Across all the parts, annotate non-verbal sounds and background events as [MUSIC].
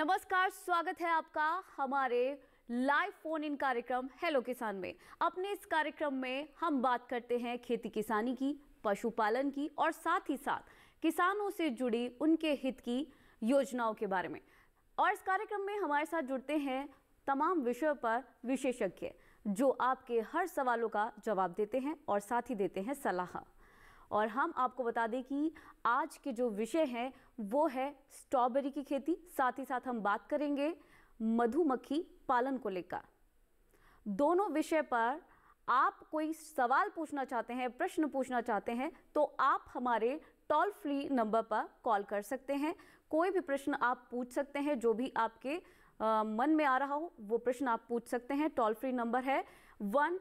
नमस्कार स्वागत है आपका हमारे लाइव फोन इन कार्यक्रम हेलो किसान में अपने इस कार्यक्रम में हम बात करते हैं खेती किसानी की पशुपालन की और साथ ही साथ किसानों से जुड़ी उनके हित की योजनाओं के बारे में और इस कार्यक्रम में हमारे साथ जुड़ते हैं तमाम विषयों पर विशेषज्ञ जो आपके हर सवालों का जवाब देते हैं और साथ ही देते हैं सलाह और हम आपको बता दें कि आज के जो विषय हैं वो है स्ट्रॉबेरी की खेती साथ ही साथ हम बात करेंगे मधुमक्खी पालन को लेकर दोनों विषय पर आप कोई सवाल पूछना चाहते हैं प्रश्न पूछना चाहते हैं तो आप हमारे टोल फ्री नंबर पर कॉल कर सकते हैं कोई भी प्रश्न आप पूछ सकते हैं जो भी आपके आ, मन में आ रहा हो वो प्रश्न आप पूछ सकते हैं टोल फ्री नंबर है one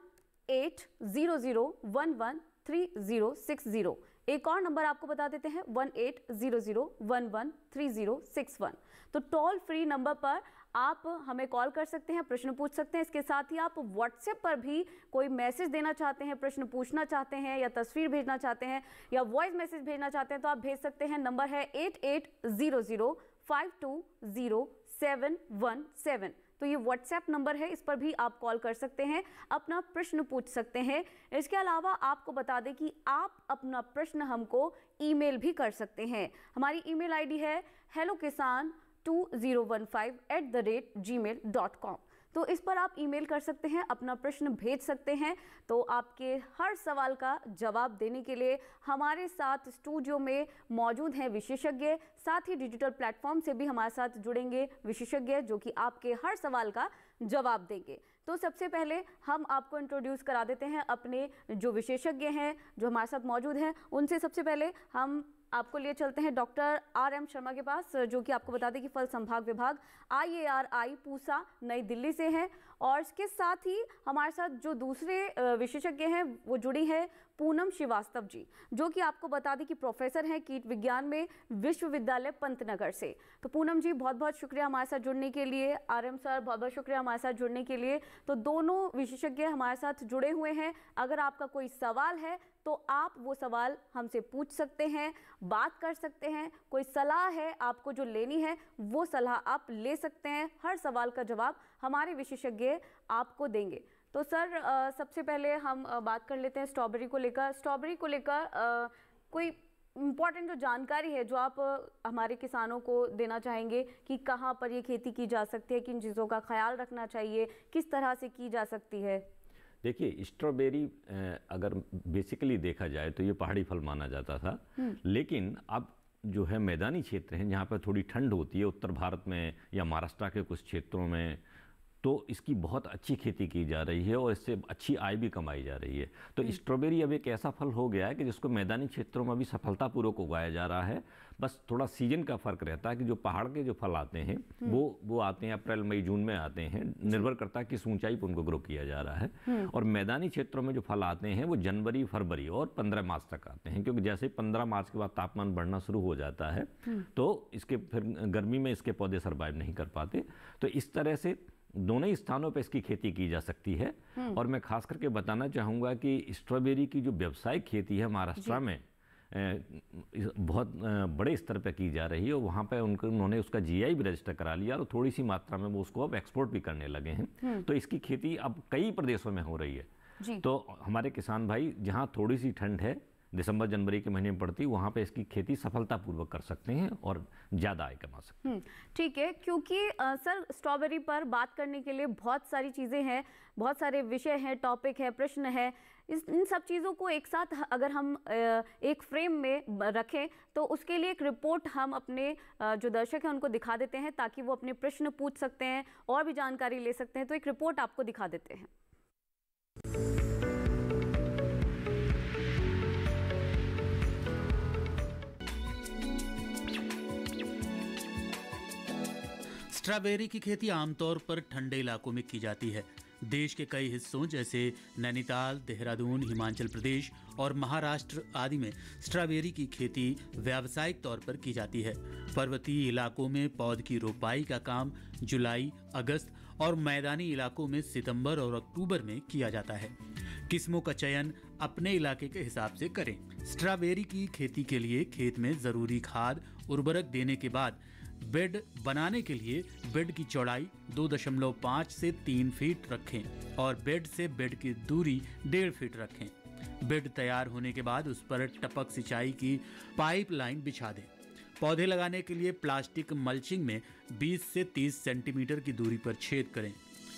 eight zero zero one one three zero six zero एक और नंबर आपको बता देते हैं one eight zero zero one one three zero six one तो टोल फ्री नंबर पर आप हमें कॉल कर सकते हैं प्रश्न पूछ सकते हैं इसके साथ ही आप व्हाट्सएप पर भी कोई मैसेज देना चाहते हैं प्रश्न पूछना चाहते हैं या तस्वीर भेजना चाहते हैं या वॉइस मैसेज भेजना चाहते हैं तो आप भेज सकते हैं नंबर है eight eight zero zero five two zero seven one seven तो ये व्हाट्सएप नंबर है इस पर भी आप कॉल कर सकते हैं अपना प्रश्न पूछ सकते हैं इसके अलावा आपको बता दें कि आप अपना प्रश्न हमको ईमेल भी कर सकते हैं हमारी ईमेल आईडी है hello Kisan two zero one five at the rate gmail dot com तो इस पर आप ईमेल कर सकते हैं अपना प्रश्न भेज सकते हैं तो आपके हर सवाल का जवाब देने के लिए हमारे साथ स्टूडियो में मौजूद हैं विशेषज्ञ साथ ही डिजिटल प्लेटफॉर्म से भी हमारे साथ जुड़ेंगे विशेषज्ञ जो कि आपके हर सवाल का जवाब देंगे तो सबसे पहले हम आपको इंट्रोड्यूस करा देते हैं अपने जो विशेषज्ञ हैं जो हमारे साथ मौजूद हैं उनसे सबसे पहले हम आपको लिए चलते हैं डॉक्टर आर एम शर्मा के पास जो कि आपको बता दें कि फल संभाग विभाग आई ए आर आई पूसा नई दिल्ली से हैं और इसके साथ ही हमारे साथ जो दूसरे विशेषज्ञ हैं वो जुड़ी हैं पूनम श्रीवास्तव जी जो कि आपको बता दें कि प्रोफेसर हैं कीट विज्ञान में विश्वविद्यालय पंतनगर से तो पूनम जी बहुत बहुत शुक्रिया हमारे साथ जुड़ने के लिए आर सर बहुत बहुत शुक्रिया हमारे साथ जुड़ने के लिए तो दोनों विशेषज्ञ हमारे साथ जुड़े हुए हैं अगर आपका कोई सवाल है तो आप वो सवाल हमसे पूछ सकते हैं बात कर सकते हैं कोई सलाह है आपको जो लेनी है वो सलाह आप ले सकते हैं हर सवाल का जवाब हमारे विशेषज्ञ आपको देंगे तो सर आ, सबसे पहले हम बात कर लेते हैं स्ट्रॉबेरी को लेकर स्ट्रॉबेरी को लेकर कोई इम्पॉर्टेंट जो जानकारी है जो आप हमारे किसानों को देना चाहेंगे कि कहाँ पर ये खेती की जा सकती है किन चीज़ों का ख्याल रखना चाहिए किस तरह से की जा सकती है देखिए स्ट्रॉबेरी अगर बेसिकली देखा जाए तो ये पहाड़ी फल माना जाता था हम्म। लेकिन अब जो है मैदानी क्षेत्र हैं जहाँ पर थोड़ी ठंड होती है उत्तर भारत में या महाराष्ट्र के कुछ क्षेत्रों में तो इसकी बहुत अच्छी खेती की जा रही है और इससे अच्छी आय भी कमाई जा रही है तो हम्म। स्ट्रॉबेरी अब एक ऐसा फल हो गया है कि जिसको मैदानी क्षेत्रों में भी सफलतापूर्वक उगाया जा रहा है बस थोड़ा सीजन का फ़र्क रहता है कि जो पहाड़ के जो फल आते हैं हम्म। वो वो आते हैं अप्रैल मई जून में आते हैं निर्भर करता है किस ऊंचाई पर उनको ग्रो किया जा रहा है हम्म। और मैदानी क्षेत्रों में जो फल आते हैं वो जनवरी फरवरी और पंद्रह मार्च तक आते हैं क्योंकि जैसे पंद्रह मार्च के बाद तापमान बढ़ना शुरू हो जाता है तो इसके फिर गर्मी में इसके पौधे सर्वाइव नहीं कर पाते तो इस तरह से दोनों ही स्थानों पर इसकी खेती की जा सकती है हम्म। और मैं खास करके बताना चाहूँगा कि स्ट्रॉबेरी की जो व्यावसायिक खेती है महाराष्ट्र में बहुत बड़े स्तर पर की जा रही है और वहाँ पर उनको उन्होंने उसका जीआई भी रजिस्टर करा लिया और थोड़ी सी मात्रा में वो उसको अब एक्सपोर्ट भी करने लगे हैं हम्म। तो इसकी खेती अब कई प्रदेशों में हो रही है तो हमारे किसान भाई जहाँ थोड़ी सी ठंड है दिसंबर जनवरी के महीने में पड़ती वहाँ पे इसकी खेती सफलतापूर्वक कर सकते हैं और ज़्यादा आय कमा सकते हैं हम्म, ठीक है क्योंकि आ, सर स्ट्रॉबेरी पर बात करने के लिए बहुत सारी चीज़ें हैं बहुत सारे विषय हैं टॉपिक है प्रश्न है इस इन सब चीज़ों को एक साथ अगर हम एक फ्रेम में रखें तो उसके लिए एक रिपोर्ट हम अपने जो दर्शक हैं उनको दिखा देते हैं ताकि वो अपने प्रश्न पूछ सकते हैं और भी जानकारी ले सकते हैं तो एक रिपोर्ट आपको दिखा देते हैं स्ट्रॉबेरी की खेती आमतौर पर ठंडे इलाकों में की जाती है देश के कई हिस्सों जैसे नैनीताल देहरादून हिमाचल प्रदेश और महाराष्ट्र आदि में स्ट्रॉबेरी की खेती व्यावसायिक तौर पर की जाती है पर्वतीय इलाकों में पौध की रोपाई का काम जुलाई अगस्त और मैदानी इलाकों में सितंबर और अक्टूबर में किया जाता है किस्मों का चयन अपने इलाके के हिसाब से करें स्ट्रॉबेरी की खेती के लिए खेत में ज़रूरी खाद उर्वरक देने के बाद बेड बनाने के लिए बेड की चौड़ाई 2.5 से 3 फीट रखें और बेड से बेड की दूरी डेढ़ फीट रखें बेड तैयार होने के बाद उस पर टपक सिंचाई की पाइपलाइन बिछा दें पौधे लगाने के लिए प्लास्टिक मल्चिंग में 20 से 30 सेंटीमीटर की दूरी पर छेद करें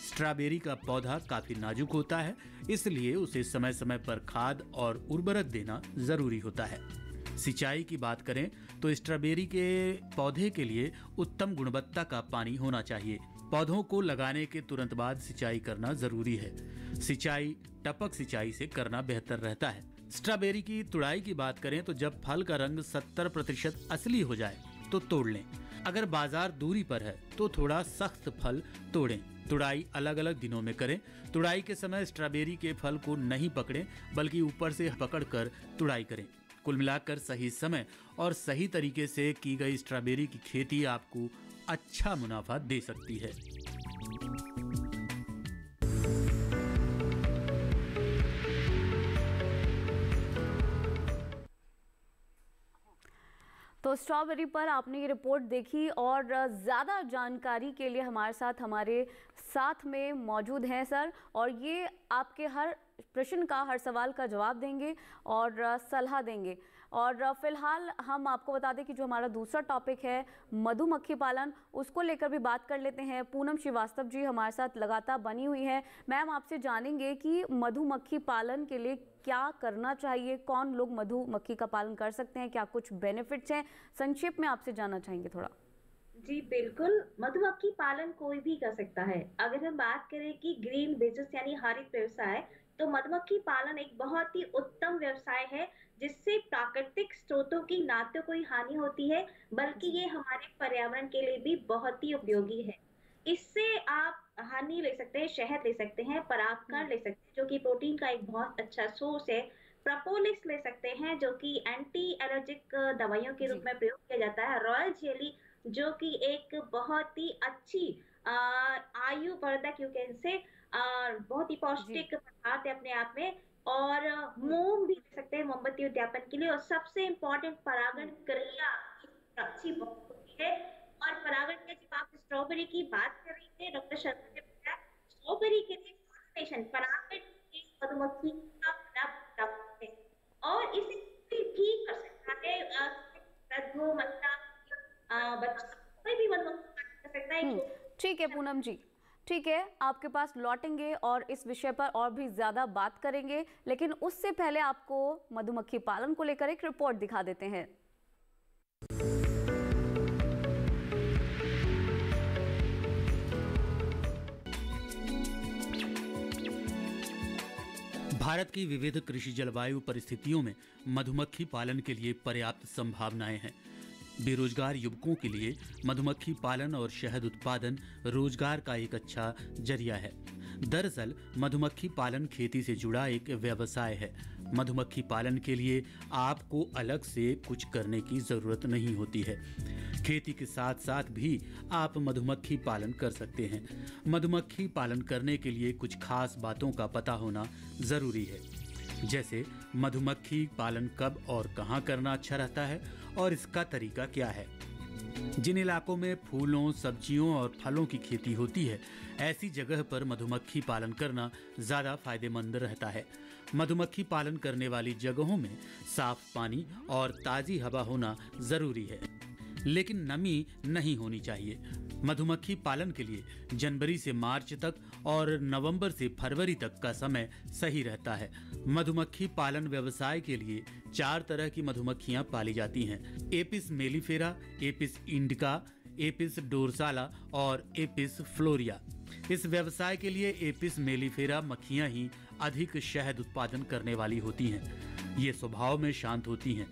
स्ट्रॉबेरी का पौधा काफ़ी नाजुक होता है इसलिए उसे समय समय पर खाद और उर्वरक देना ज़रूरी होता है सिंचाई की बात करें तो स्ट्रॉबेरी के पौधे के लिए उत्तम गुणवत्ता का पानी होना चाहिए पौधों को लगाने के तुरंत बाद सिंचाई करना ज़रूरी है सिंचाई टपक सिंचाई से करना बेहतर रहता है स्ट्रॉबेरी की तुड़ाई की बात करें तो जब फल का रंग 70 प्रतिशत असली हो जाए तो तोड़ लें अगर बाजार दूरी पर है तो थोड़ा सख्त फल तोड़ें तुड़ाई अलग अलग दिनों में करें तुड़ाई के समय स्ट्रॉबेरी के फल को नहीं पकड़ें बल्कि ऊपर से पकड़कर तुड़ाई करें कुल मिलाकर सही समय और सही तरीके से की गई स्ट्रॉबेरी की खेती आपको अच्छा मुनाफा दे सकती है तो स्ट्रॉबेरी पर आपने ये रिपोर्ट देखी और ज़्यादा जानकारी के लिए हमारे साथ हमारे साथ में मौजूद हैं सर और ये आपके हर प्रश्न का हर सवाल का जवाब देंगे और सलाह देंगे और फिलहाल हम आपको बता दें कि जो हमारा दूसरा टॉपिक है मधुमक्खी पालन उसको लेकर भी बात कर लेते हैं पूनम श्रीवास्तव जी हमारे साथ लगातार बनी हुई है मैम आपसे जानेंगे कि मधुमक्खी पालन के लिए क्या करना चाहिए कौन लोग मधुमक्खी का पालन कर सकते हैं क्या कुछ बेनिफिट्स हैं संक्षेप में आपसे जानना चाहेंगे थोड़ा जी बिल्कुल मधुमक्खी पालन कोई भी कर सकता है अगर हम बात करें कि ग्रीन बिजनेस यानी हरित व्यवसाय तो मधुमक्खी पालन एक बहुत ही उत्तम व्यवसाय है जिससे प्राकृतिक स्रोतों की ना तो कोई हानि होती है बल्कि ये हमारे पर्यावरण के लिए भी बहुत ही उपयोगी है इससे आप हानि ले सकते हैं शहद ले सकते हैं परागकण हम्म। ले सकते हैं जो कि प्रोटीन का एक बहुत अच्छा सोर्स है प्रपोलिस ले सकते हैं जो कि एंटी एलर्जिक दवाइयों के रूप में प्रयोग किया जाता है रॉयल जेली जो कि एक बहुत ही अच्छी आयु वर्धक यू कैन से बहुत ही पौष्टिक पदार्थ है अपने आप में और मोम भी दे सकते हैं मोमबत्ती उद्यापन के लिए और सबसे इम्पोर्टेंट परागण हम्म। क्रिया अच्छी बहुत होती है और परागण क्रिया जब आप स्ट्रॉबेरी की बात कर रही थे डॉक्टर शर्मा ने बताया स्ट्रॉबेरी के लिए पॉलिनेशन परागण मधुमक्खी का बड़ा है और इसे ठीक कर सकता है बच्चा कोई भी मधुमक्खी कर सकता है हम्म, ठीक है पूनम जी ठीक है आपके पास लौटेंगे और इस विषय पर और भी ज़्यादा बात करेंगे लेकिन उससे पहले आपको मधुमक्खी पालन को लेकर एक रिपोर्ट दिखा देते हैं भारत की विविध कृषि जलवायु परिस्थितियों में मधुमक्खी पालन के लिए पर्याप्त संभावनाएं हैं बेरोजगार युवकों के लिए मधुमक्खी पालन और शहद उत्पादन रोजगार का एक अच्छा जरिया है दरअसल मधुमक्खी पालन खेती से जुड़ा एक व्यवसाय है मधुमक्खी पालन के लिए आपको अलग से कुछ करने की ज़रूरत नहीं होती है खेती के साथ साथ भी आप मधुमक्खी पालन कर सकते हैं मधुमक्खी पालन करने के लिए कुछ खास बातों का पता होना ज़रूरी है जैसे मधुमक्खी पालन कब और कहाँ करना अच्छा रहता है और इसका तरीका क्या है जिन इलाकों में फूलों सब्जियों और फलों की खेती होती है ऐसी जगह पर मधुमक्खी पालन करना ज़्यादा फायदेमंद रहता है मधुमक्खी पालन करने वाली जगहों में साफ पानी और ताज़ी हवा होना ज़रूरी है लेकिन नमी नहीं होनी चाहिए मधुमक्खी पालन के लिए जनवरी से मार्च तक और नवंबर से फरवरी तक का समय सही रहता है मधुमक्खी पालन व्यवसाय के लिए चार तरह की मधुमक्खियां पाली जाती हैं Apis mellifera Apis indica Apis dorsata और एपिस फ्लोरिया इस व्यवसाय के लिए एपिस मेलीफेरा मक्खियां ही अधिक शहद उत्पादन करने वाली होती हैं ये स्वभाव में शांत होती हैं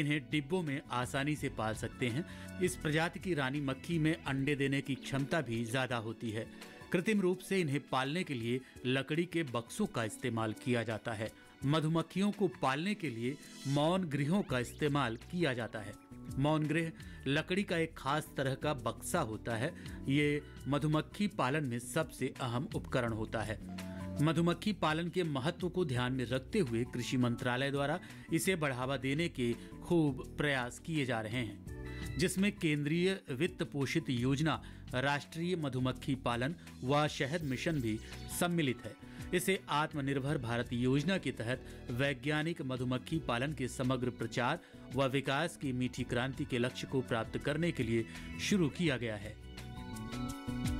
इन्हें डिब्बों में आसानी से पाल सकते हैं इस प्रजाति की रानी मक्खी में अंडे देने की क्षमता भी ज़्यादा होती है कृत्रिम रूप से इन्हें पालने के लिए लकड़ी के बक्सों का इस्तेमाल किया जाता है मधुमक्खियों को पालने के लिए मौन गृहों का इस्तेमाल किया जाता है मौन गृह लकड़ी का एक खास तरह का बक्सा होता है ये मधुमक्खी पालन में सबसे अहम उपकरण होता है मधुमक्खी पालन के महत्व को ध्यान में रखते हुए कृषि मंत्रालय द्वारा इसे बढ़ावा देने के खूब प्रयास किए जा रहे हैं जिसमें केंद्रीय वित्त पोषित योजना राष्ट्रीय मधुमक्खी पालन व शहद मिशन भी सम्मिलित है इसे आत्मनिर्भर भारत योजना के तहत वैज्ञानिक मधुमक्खी पालन के समग्र प्रचार व विकास की मीठी क्रांति के लक्ष्य को प्राप्त करने के लिए शुरू किया गया है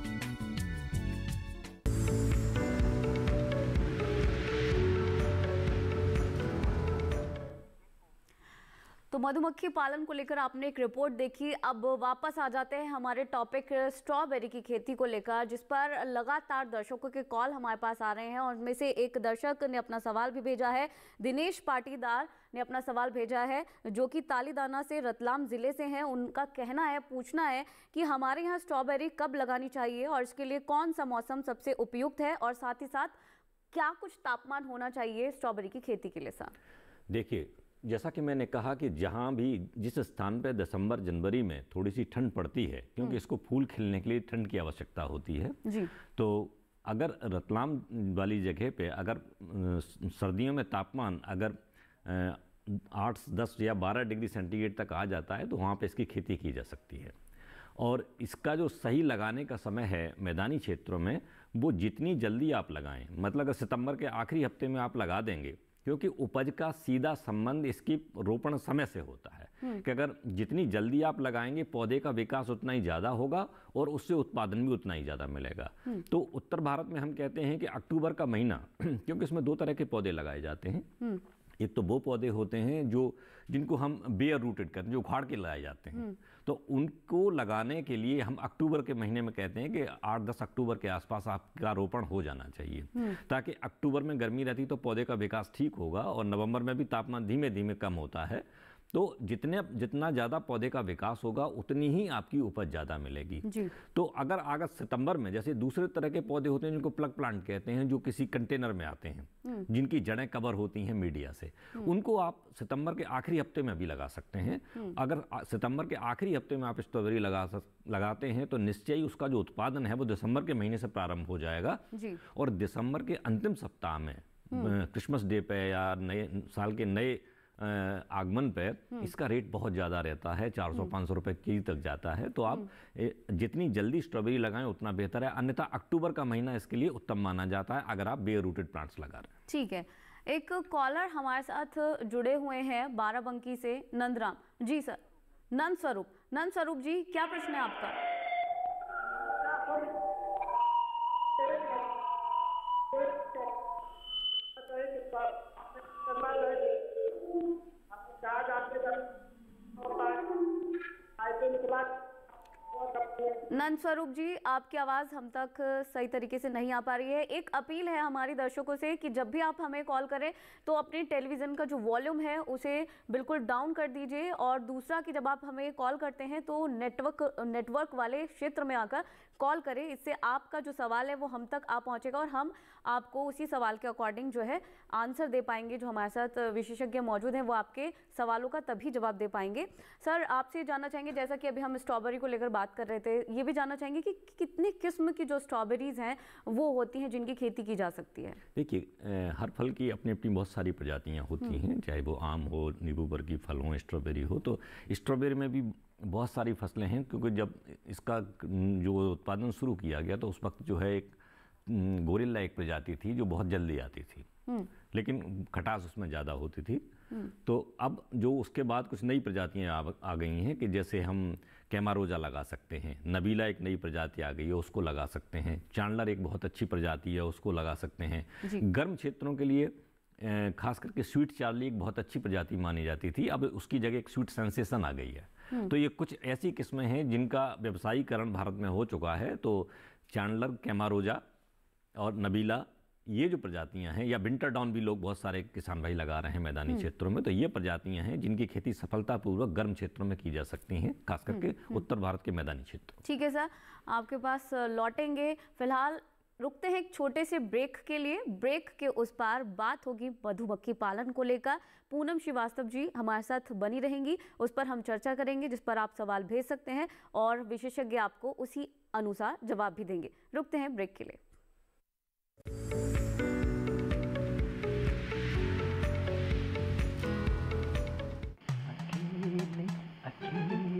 मधुमक्खी पालन को लेकर आपने एक रिपोर्ट देखी अब वापस आ जाते हैं हमारे टॉपिक स्ट्रॉबेरी की खेती को लेकर जिस पर लगातार दर्शकों के कॉल हमारे पास आ रहे हैं और उनमें से एक दर्शक ने अपना सवाल भी भेजा है दिनेश पाटीदार ने अपना सवाल भेजा है जो कि तालीदाना से रतलाम ज़िले से हैं उनका कहना है पूछना है कि हमारे यहाँ स्ट्रॉबेरी कब लगानी चाहिए और इसके लिए कौन सा मौसम सबसे उपयुक्त है और साथ ही साथ क्या कुछ तापमान होना चाहिए स्ट्रॉबेरी की खेती के लिए सर देखिए जैसा कि मैंने कहा कि जहाँ भी जिस स्थान पर दिसंबर जनवरी में थोड़ी सी ठंड पड़ती है क्योंकि हम्म। इसको फूल खिलने के लिए ठंड की आवश्यकता होती है जी तो अगर रतलाम वाली जगह पे अगर सर्दियों में तापमान अगर आठ दस या बारह डिग्री सेंटीग्रेड तक आ जाता है तो वहाँ पे इसकी खेती की जा सकती है और इसका जो सही लगाने का समय है मैदानी क्षेत्रों में वो जितनी जल्दी आप लगाएं मतलब अगर सितंबर के आखिरी हफ्ते में आप लगा देंगे क्योंकि उपज का सीधा संबंध इसकी रोपण समय से होता है हम्म। कि अगर जितनी जल्दी आप लगाएंगे पौधे का विकास उतना ही ज़्यादा होगा और उससे उत्पादन भी उतना ही ज़्यादा मिलेगा हम्म। तो उत्तर भारत में हम कहते हैं कि अक्टूबर का महीना [CLEARS THROAT] क्योंकि इसमें दो तरह के पौधे लगाए जाते हैं हम्म। एक तो वो पौधे होते हैं जो जिनको हम बेयर रूटेड करते हैं जो उखाड़ के लाए जाते हैं हम्म। तो उनको लगाने के लिए हम अक्टूबर के महीने में कहते हैं कि आठ दस अक्टूबर के आसपास आपका रोपण हो जाना चाहिए हम्म। ताकि अक्टूबर में गर्मी रहती तो पौधे का विकास ठीक होगा और नवंबर में भी तापमान धीमे धीमे कम होता है तो जितने जितना ज़्यादा पौधे का विकास होगा उतनी ही आपकी उपज ज़्यादा मिलेगी तो अगर अगस्त सितंबर में जैसे दूसरे तरह के पौधे होते हैं जिनको प्लग प्लांट कहते हैं जो किसी कंटेनर में आते हैं हम्म। जिनकी जड़ें कवर होती हैं मीडिया से हम्म। उनको आप सितंबर के आखिरी हफ्ते में भी लगा सकते हैं हम्म। अगर सितंबर के आखिरी हफ्ते में आप स्ट्रॉबेरी लगा लगाते हैं तो निश्चय ही उसका जो उत्पादन है वो दिसंबर के महीने से प्रारंभ हो जाएगा और दिसंबर के अंतिम सप्ताह में क्रिसमस डे पे या नए साल के नए आगमन पे हम्म। इसका रेट बहुत ज़्यादा रहता है 400-500 हम्म। रुपए के जी तक जाता है तो आप हम्म। जितनी जल्दी स्ट्रॉबेरी लगाएं उतना बेहतर है अन्यथा अक्टूबर का महीना इसके लिए उत्तम माना जाता है अगर आप बे रूटेड प्लांट्स लगा रहे हैं ठीक है एक कॉलर हमारे साथ जुड़े हुए हैं बाराबंकी से नंदराम जी सर नंद स्वरूप नंद स्वरूप जी क्या प्रश्न है आपका नंद स्वरूप जी आपकी आवाज़ हम तक सही तरीके से नहीं आ पा रही है एक अपील है हमारे दर्शकों से कि जब भी आप हमें कॉल करें तो अपने टेलीविज़न का जो वॉल्यूम है उसे बिल्कुल डाउन कर दीजिए और दूसरा कि जब आप हमें कॉल करते हैं तो नेटवर्क नेटवर्क वाले क्षेत्र में आकर कॉल करें इससे आपका जो सवाल है वो हम तक आ पहुँचेगा और हम आपको उसी सवाल के अकॉर्डिंग जो है आंसर दे पाएंगे जो हमारे साथ विशेषज्ञ मौजूद हैं वो आपके सवालों का तभी जवाब दे पाएंगे सर आपसे जानना चाहेंगे जैसा कि अभी हम स्ट्रॉबेरी को लेकर बात कर रहे थे ये ये भी जानना चाहेंगे कि कितने किस्म की जो स्ट्रॉबेरीज हैं वो होती हैं जिनकी खेती की जा सकती है देखिए हर फल की अपनी अपनी बहुत सारी प्रजातियाँ होती हम्म। हैं चाहे वो आम हो नींबू पर की फल हो स्ट्रॉबेरी हो तो स्ट्रॉबेरी में भी बहुत सारी फसलें हैं क्योंकि जब इसका जो उत्पादन शुरू किया गया तो उस वक्त जो है एक हम्म, गोरिल्ला एक प्रजाति थी जो बहुत जल्दी आती थी हम्म। लेकिन खटास उसमें ज़्यादा होती थी तो अब जो उसके बाद कुछ नई प्रजातियाँ आ गई हैं कि जैसे हम कैमारोजा लगा सकते हैं नबीला एक नई प्रजाति आ गई है उसको लगा सकते हैं चांडलर एक बहुत अच्छी प्रजाति है उसको लगा सकते हैं गर्म क्षेत्रों के लिए खास करके स्वीट चार्ली एक बहुत अच्छी प्रजाति मानी जाती थी अब उसकी जगह एक स्वीट सेंसेशन आ गई है हम्म। तो ये कुछ ऐसी किस्में हैं जिनका व्यवसायीकरण भारत में हो चुका है तो चांडलर कैमारोजा और नबीला ये जो प्रजातियां हैं या विंटर डाउन भी लोग बहुत सारे किसान भाई लगा रहे हैं मैदानी हम्म। क्षेत्रों में तो ये प्रजातियां हैं जिनकी खेती सफलतापूर्वक गर्म क्षेत्रों में की जा सकती हैं खास करके हम्म, हम्म। उत्तर भारत के मैदानी क्षेत्र ठीक है सर आपके पास लौटेंगे फिलहाल रुकते हैं एक छोटे से ब्रेक के लिए ब्रेक के उस पार बात होगी मधुमक्खी पालन को लेकर पूनम श्रीवास्तव जी हमारे साथ बनी रहेंगी उस पर हम चर्चा करेंगे जिस पर आप सवाल भेज सकते हैं और विशेषज्ञ आपको उसी अनुसार जवाब भी देंगे रुकते हैं ब्रेक के लिए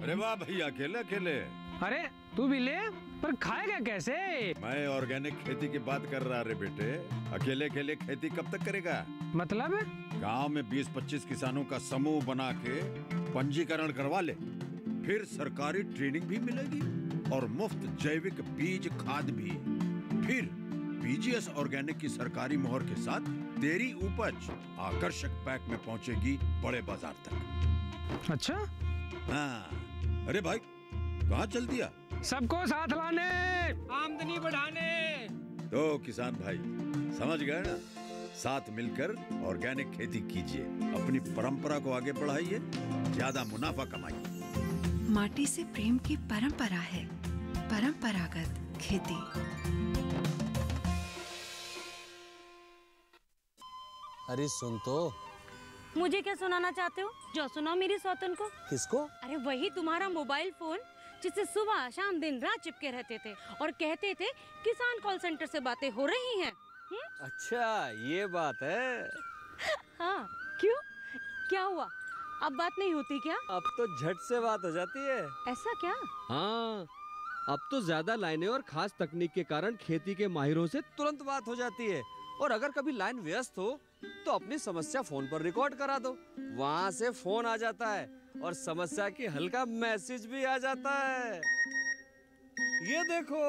अरे वाह भैया अकेले अकेले अरे तू भी ले पर खाएगा कैसे मैं ऑर्गेनिक खेती की बात कर रहा रे बेटे अकेले अकेले खेती कब तक करेगा मतलब गांव में 20-25 किसानों का समूह बना के पंजीकरण करवा ले फिर सरकारी ट्रेनिंग भी मिलेगी और मुफ्त जैविक बीज खाद भी फिर बीजीएस ऑर्गेनिक की सरकारी मोहर के साथ तेरी उपज आकर्षक पैक में पहुँचेगी बड़े बाजार तक अच्छा हाँ अरे भाई कहाँ चल दिया सबको साथ लाने आमदनी बढ़ाने तो किसान भाई समझ गए ना साथ मिलकर ऑर्गेनिक खेती कीजिए अपनी परंपरा को आगे बढ़ाइए ज्यादा मुनाफा कमाइए माटी से प्रेम की परंपरा है परंपरागत खेती अरे सुन तो मुझे क्या सुनाना चाहते हो जो सुनाओ मेरी सौतन को किसको अरे वही तुम्हारा मोबाइल फोन जिससे सुबह शाम दिन रात चिपके रहते थे और कहते थे किसान कॉल सेंटर से बातें हो रही हैं हम्म? अच्छा ये बात है हाँ क्यों क्या हुआ अब बात नहीं होती क्या अब तो झट से बात हो जाती है ऐसा क्या हाँ अब तो ज्यादा लाइनें और खास तकनीक के कारण खेती के माहिरों से तुरंत बात हो जाती है और अगर कभी लाइन व्यस्त हो तो अपनी समस्या फोन पर रिकॉर्ड करा दो वहां से फोन आ जाता है और समस्या की हल्का मैसेज भी आ जाता है ये देखो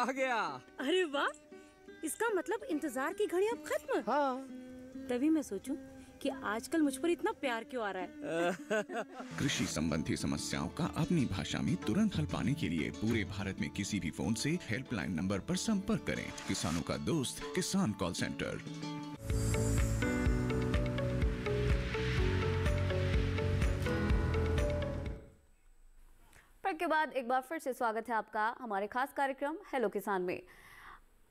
आ गया अरे वाह इसका मतलब इंतजार की घड़ी अब खत्म हाँ तभी मैं सोचूं कि आजकल मुझ पर इतना प्यार क्यों आ रहा है [LAUGHS] कृषि संबंधी समस्याओं का अपनी भाषा में तुरंत हल पाने के लिए पूरे भारत में किसी भी फोन से हेल्पलाइन नंबर पर संपर्क करें किसानों का दोस्त किसान कॉल सेंटर के बाद एक बार फिर से स्वागत है आपका हमारे खास कार्यक्रम हेलो किसान में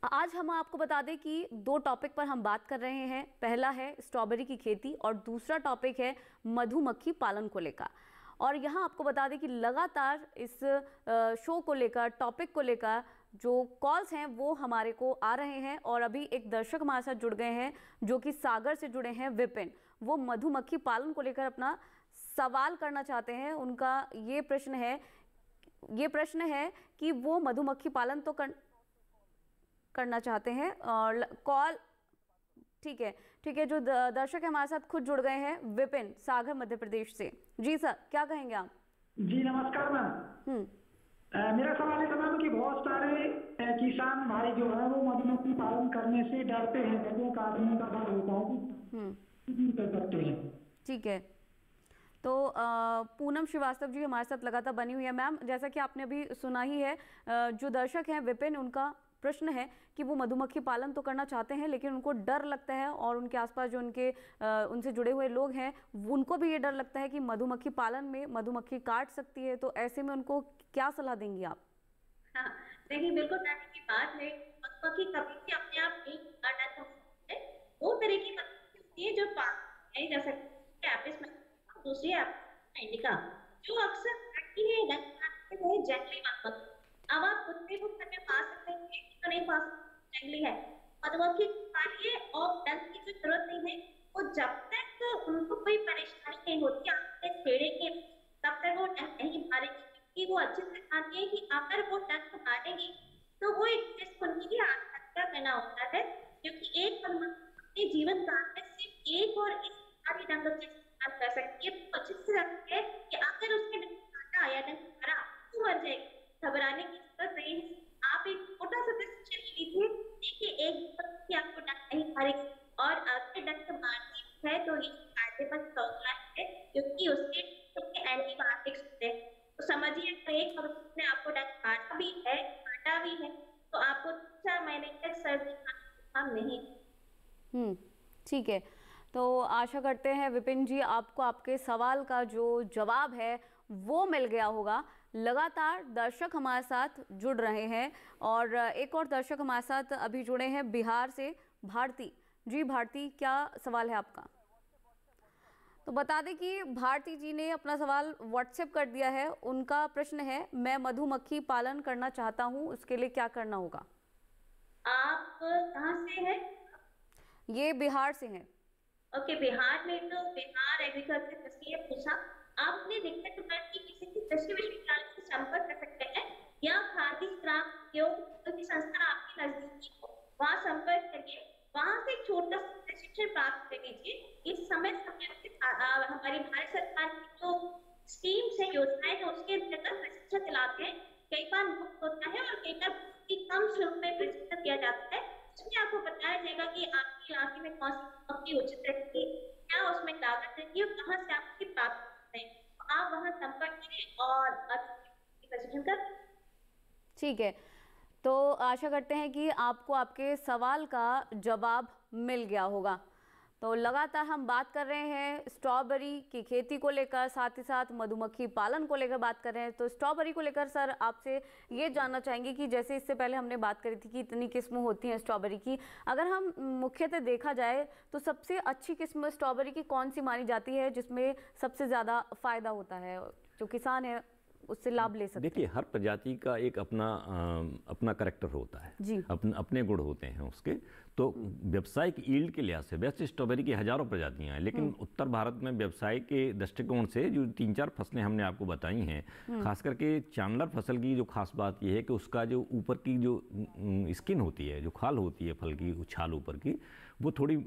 आज हम आपको बता दें कि दो टॉपिक पर हम बात कर रहे हैं पहला है स्ट्रॉबेरी की खेती और दूसरा टॉपिक है मधुमक्खी पालन को लेकर और यहाँ आपको बता दें कि लगातार इस शो को लेकर टॉपिक को लेकर जो कॉल्स हैं वो हमारे को आ रहे हैं और अभी एक दर्शक हमारे साथ जुड़ गए हैं जो कि सागर से जुड़े हैं विपिन वो मधुमक्खी पालन को लेकर अपना सवाल करना चाहते हैं उनका ये प्रश्न है ये प्रश्न है कि वो मधुमक्खी पालन तो कर करना चाहते हैं और कॉल ठीक है ठीक है जो दर्शक हमारे साथ खुद जुड़ गए हैं विपिन सागर मध्य प्रदेश से जी सर क्या कहेंगे आप जी नमस्कार मैम हम्म। मेरा सवाल है मैम कि बहुत सारे किसान भाई जो है वो मधुमक्खी पालन करने से डरते हैं तो का डर होता है हम्म। ठीक है तो पूनम श्रीवास्तव जी हमारे साथ लगातार बनी हुई है मैम जैसा कि आपने अभी सुना ही है जो दर्शक हैं विपिन उनका प्रश्न है कि वो मधुमक्खी पालन तो करना चाहते हैं लेकिन उनको डर लगता है और उनके आसपास जो उनके आ, उनसे जुड़े हुए लोग हैं उनको भी ये डर लगता है कि मधुमक्खी पालन में मधुमक्खी काट सकती है तो ऐसे में उनको क्या सलाह देंगी आप हाँ, देखिए बिल्कुल की बात है मधुमक्खी कभी भी अपने आप नहीं है वो तरह की होती है जो दूसरी जो अक्सर है जंगली मधुमक्खी अब आप खुद को घर में पा सकते हैं तो नहीं पा सकते है मधुमक्खी पालिए और डंक की जो जरूरत नहीं है वो जब तक उनको कोई परेशानी नहीं होती आपके छेड़ेंगे तब तक वो डंक नहीं मारेंगे क्योंकि वो अच्छे से जानती है कि अगर वो डंक मारेगी तो वो एक रिस्क उनके लिए आत्महत्या करना होता है क्योंकि एक अपने जीवन काल में सिर्फ एक और एक सारी डंक कर सकती है अच्छे से जानती है कि अगर उसके डंक काटा आया डंक मारा तो मर जाएगी घबराने की जरूरत नहीं है आप एक छोटा सा डिसीजन लीजिए देखिए एक की आपको डर नहीं मारेगी और अगर डर मारती है तो ये फायदेमंद फॉर्मूला है क्योंकि उसके एंटीबायोटिक्स होते हैं तो समझिए तो एक ने आपको डर मारा भी है काटा भी है तो आपको छह महीने तक सर्दी जुकाम नहीं हम्म ठीक है तो आशा करते हैं विपिन जी आपको आपके सवाल का जो जवाब है वो मिल गया होगा लगातार दर्शक हमारे साथ जुड़ रहे हैं और एक और दर्शक हमारे साथ अभी जुड़े हैं बिहार से भारती जी भारती क्या सवाल है आपका तो बता दें कि भारती जी ने अपना सवाल व्हाट्सएप कर दिया है उनका प्रश्न है मैं मधुमक्खी पालन करना चाहता हूँ उसके लिए क्या करना होगा आप कहां से हैं ये बिहार से हैं ओके बिहार में तो बिहार एग्रीकल्चर पूछा आप अपने रिक्त दुकान की किसी भी कृषि विश्वविद्यालय से संपर्क कर सकते हैं या खादी ग्राम उद्योग की संस्था आपके नजदीकी हो वहाँ संपर्क करिए वहाँ से छोटा प्रशिक्षण प्राप्त कर लीजिए इस समय समय हमारी भारत सरकार की जो स्कीम्स है योजनाएं है उसके अंतर्गत प्रशिक्षण चलाते हैं कई बार मुफ्त होता है और कई बार बहुत ही कम शुल्क में प्रशिक्षण दिया जाता है उसमें आपको बताया जाएगा कि आपके इलाके में कौन सी उचित रहेगी क्या उसमें लागत रहेगी और कहाँ से आपकी प्राप्ति तो आप वहां संपर्क करें और ठीक है तो आशा करते हैं कि आपको आपके सवाल का जवाब मिल गया होगा तो लगातार हम बात कर रहे हैं स्ट्रॉबेरी की खेती को लेकर साथ ही साथ मधुमक्खी पालन को लेकर बात कर रहे हैं तो स्ट्रॉबेरी को लेकर सर आपसे ये जानना चाहेंगे कि जैसे इससे पहले हमने बात करी थी कि इतनी किस्म होती हैं स्ट्रॉबेरी की अगर हम मुख्यतः देखा जाए तो सबसे अच्छी किस्म स्ट्रॉबेरी की कौन सी मानी जाती है जिसमें सबसे ज़्यादा फ़ायदा होता है जो किसान है उससे लाभ ले सकते देखिए हर प्रजाति का एक अपना आ, अपना करेक्टर होता है जी अपने अपने गुण होते हैं उसके तो व्यवसायिक ईल्ड के लिहाज से वैसे स्ट्रॉबेरी की हज़ारों प्रजातियां हैं लेकिन हम्म। उत्तर भारत में व्यवसाय के दृष्टिकोण से जो तीन चार फसलें हमने आपको बताई हैं हम्म। खास करके चांदलर फसल की जो खास बात यह है कि उसका जो ऊपर की जो स्किन होती है जो खाल होती है फल की उछाल ऊपर की वो थोड़ी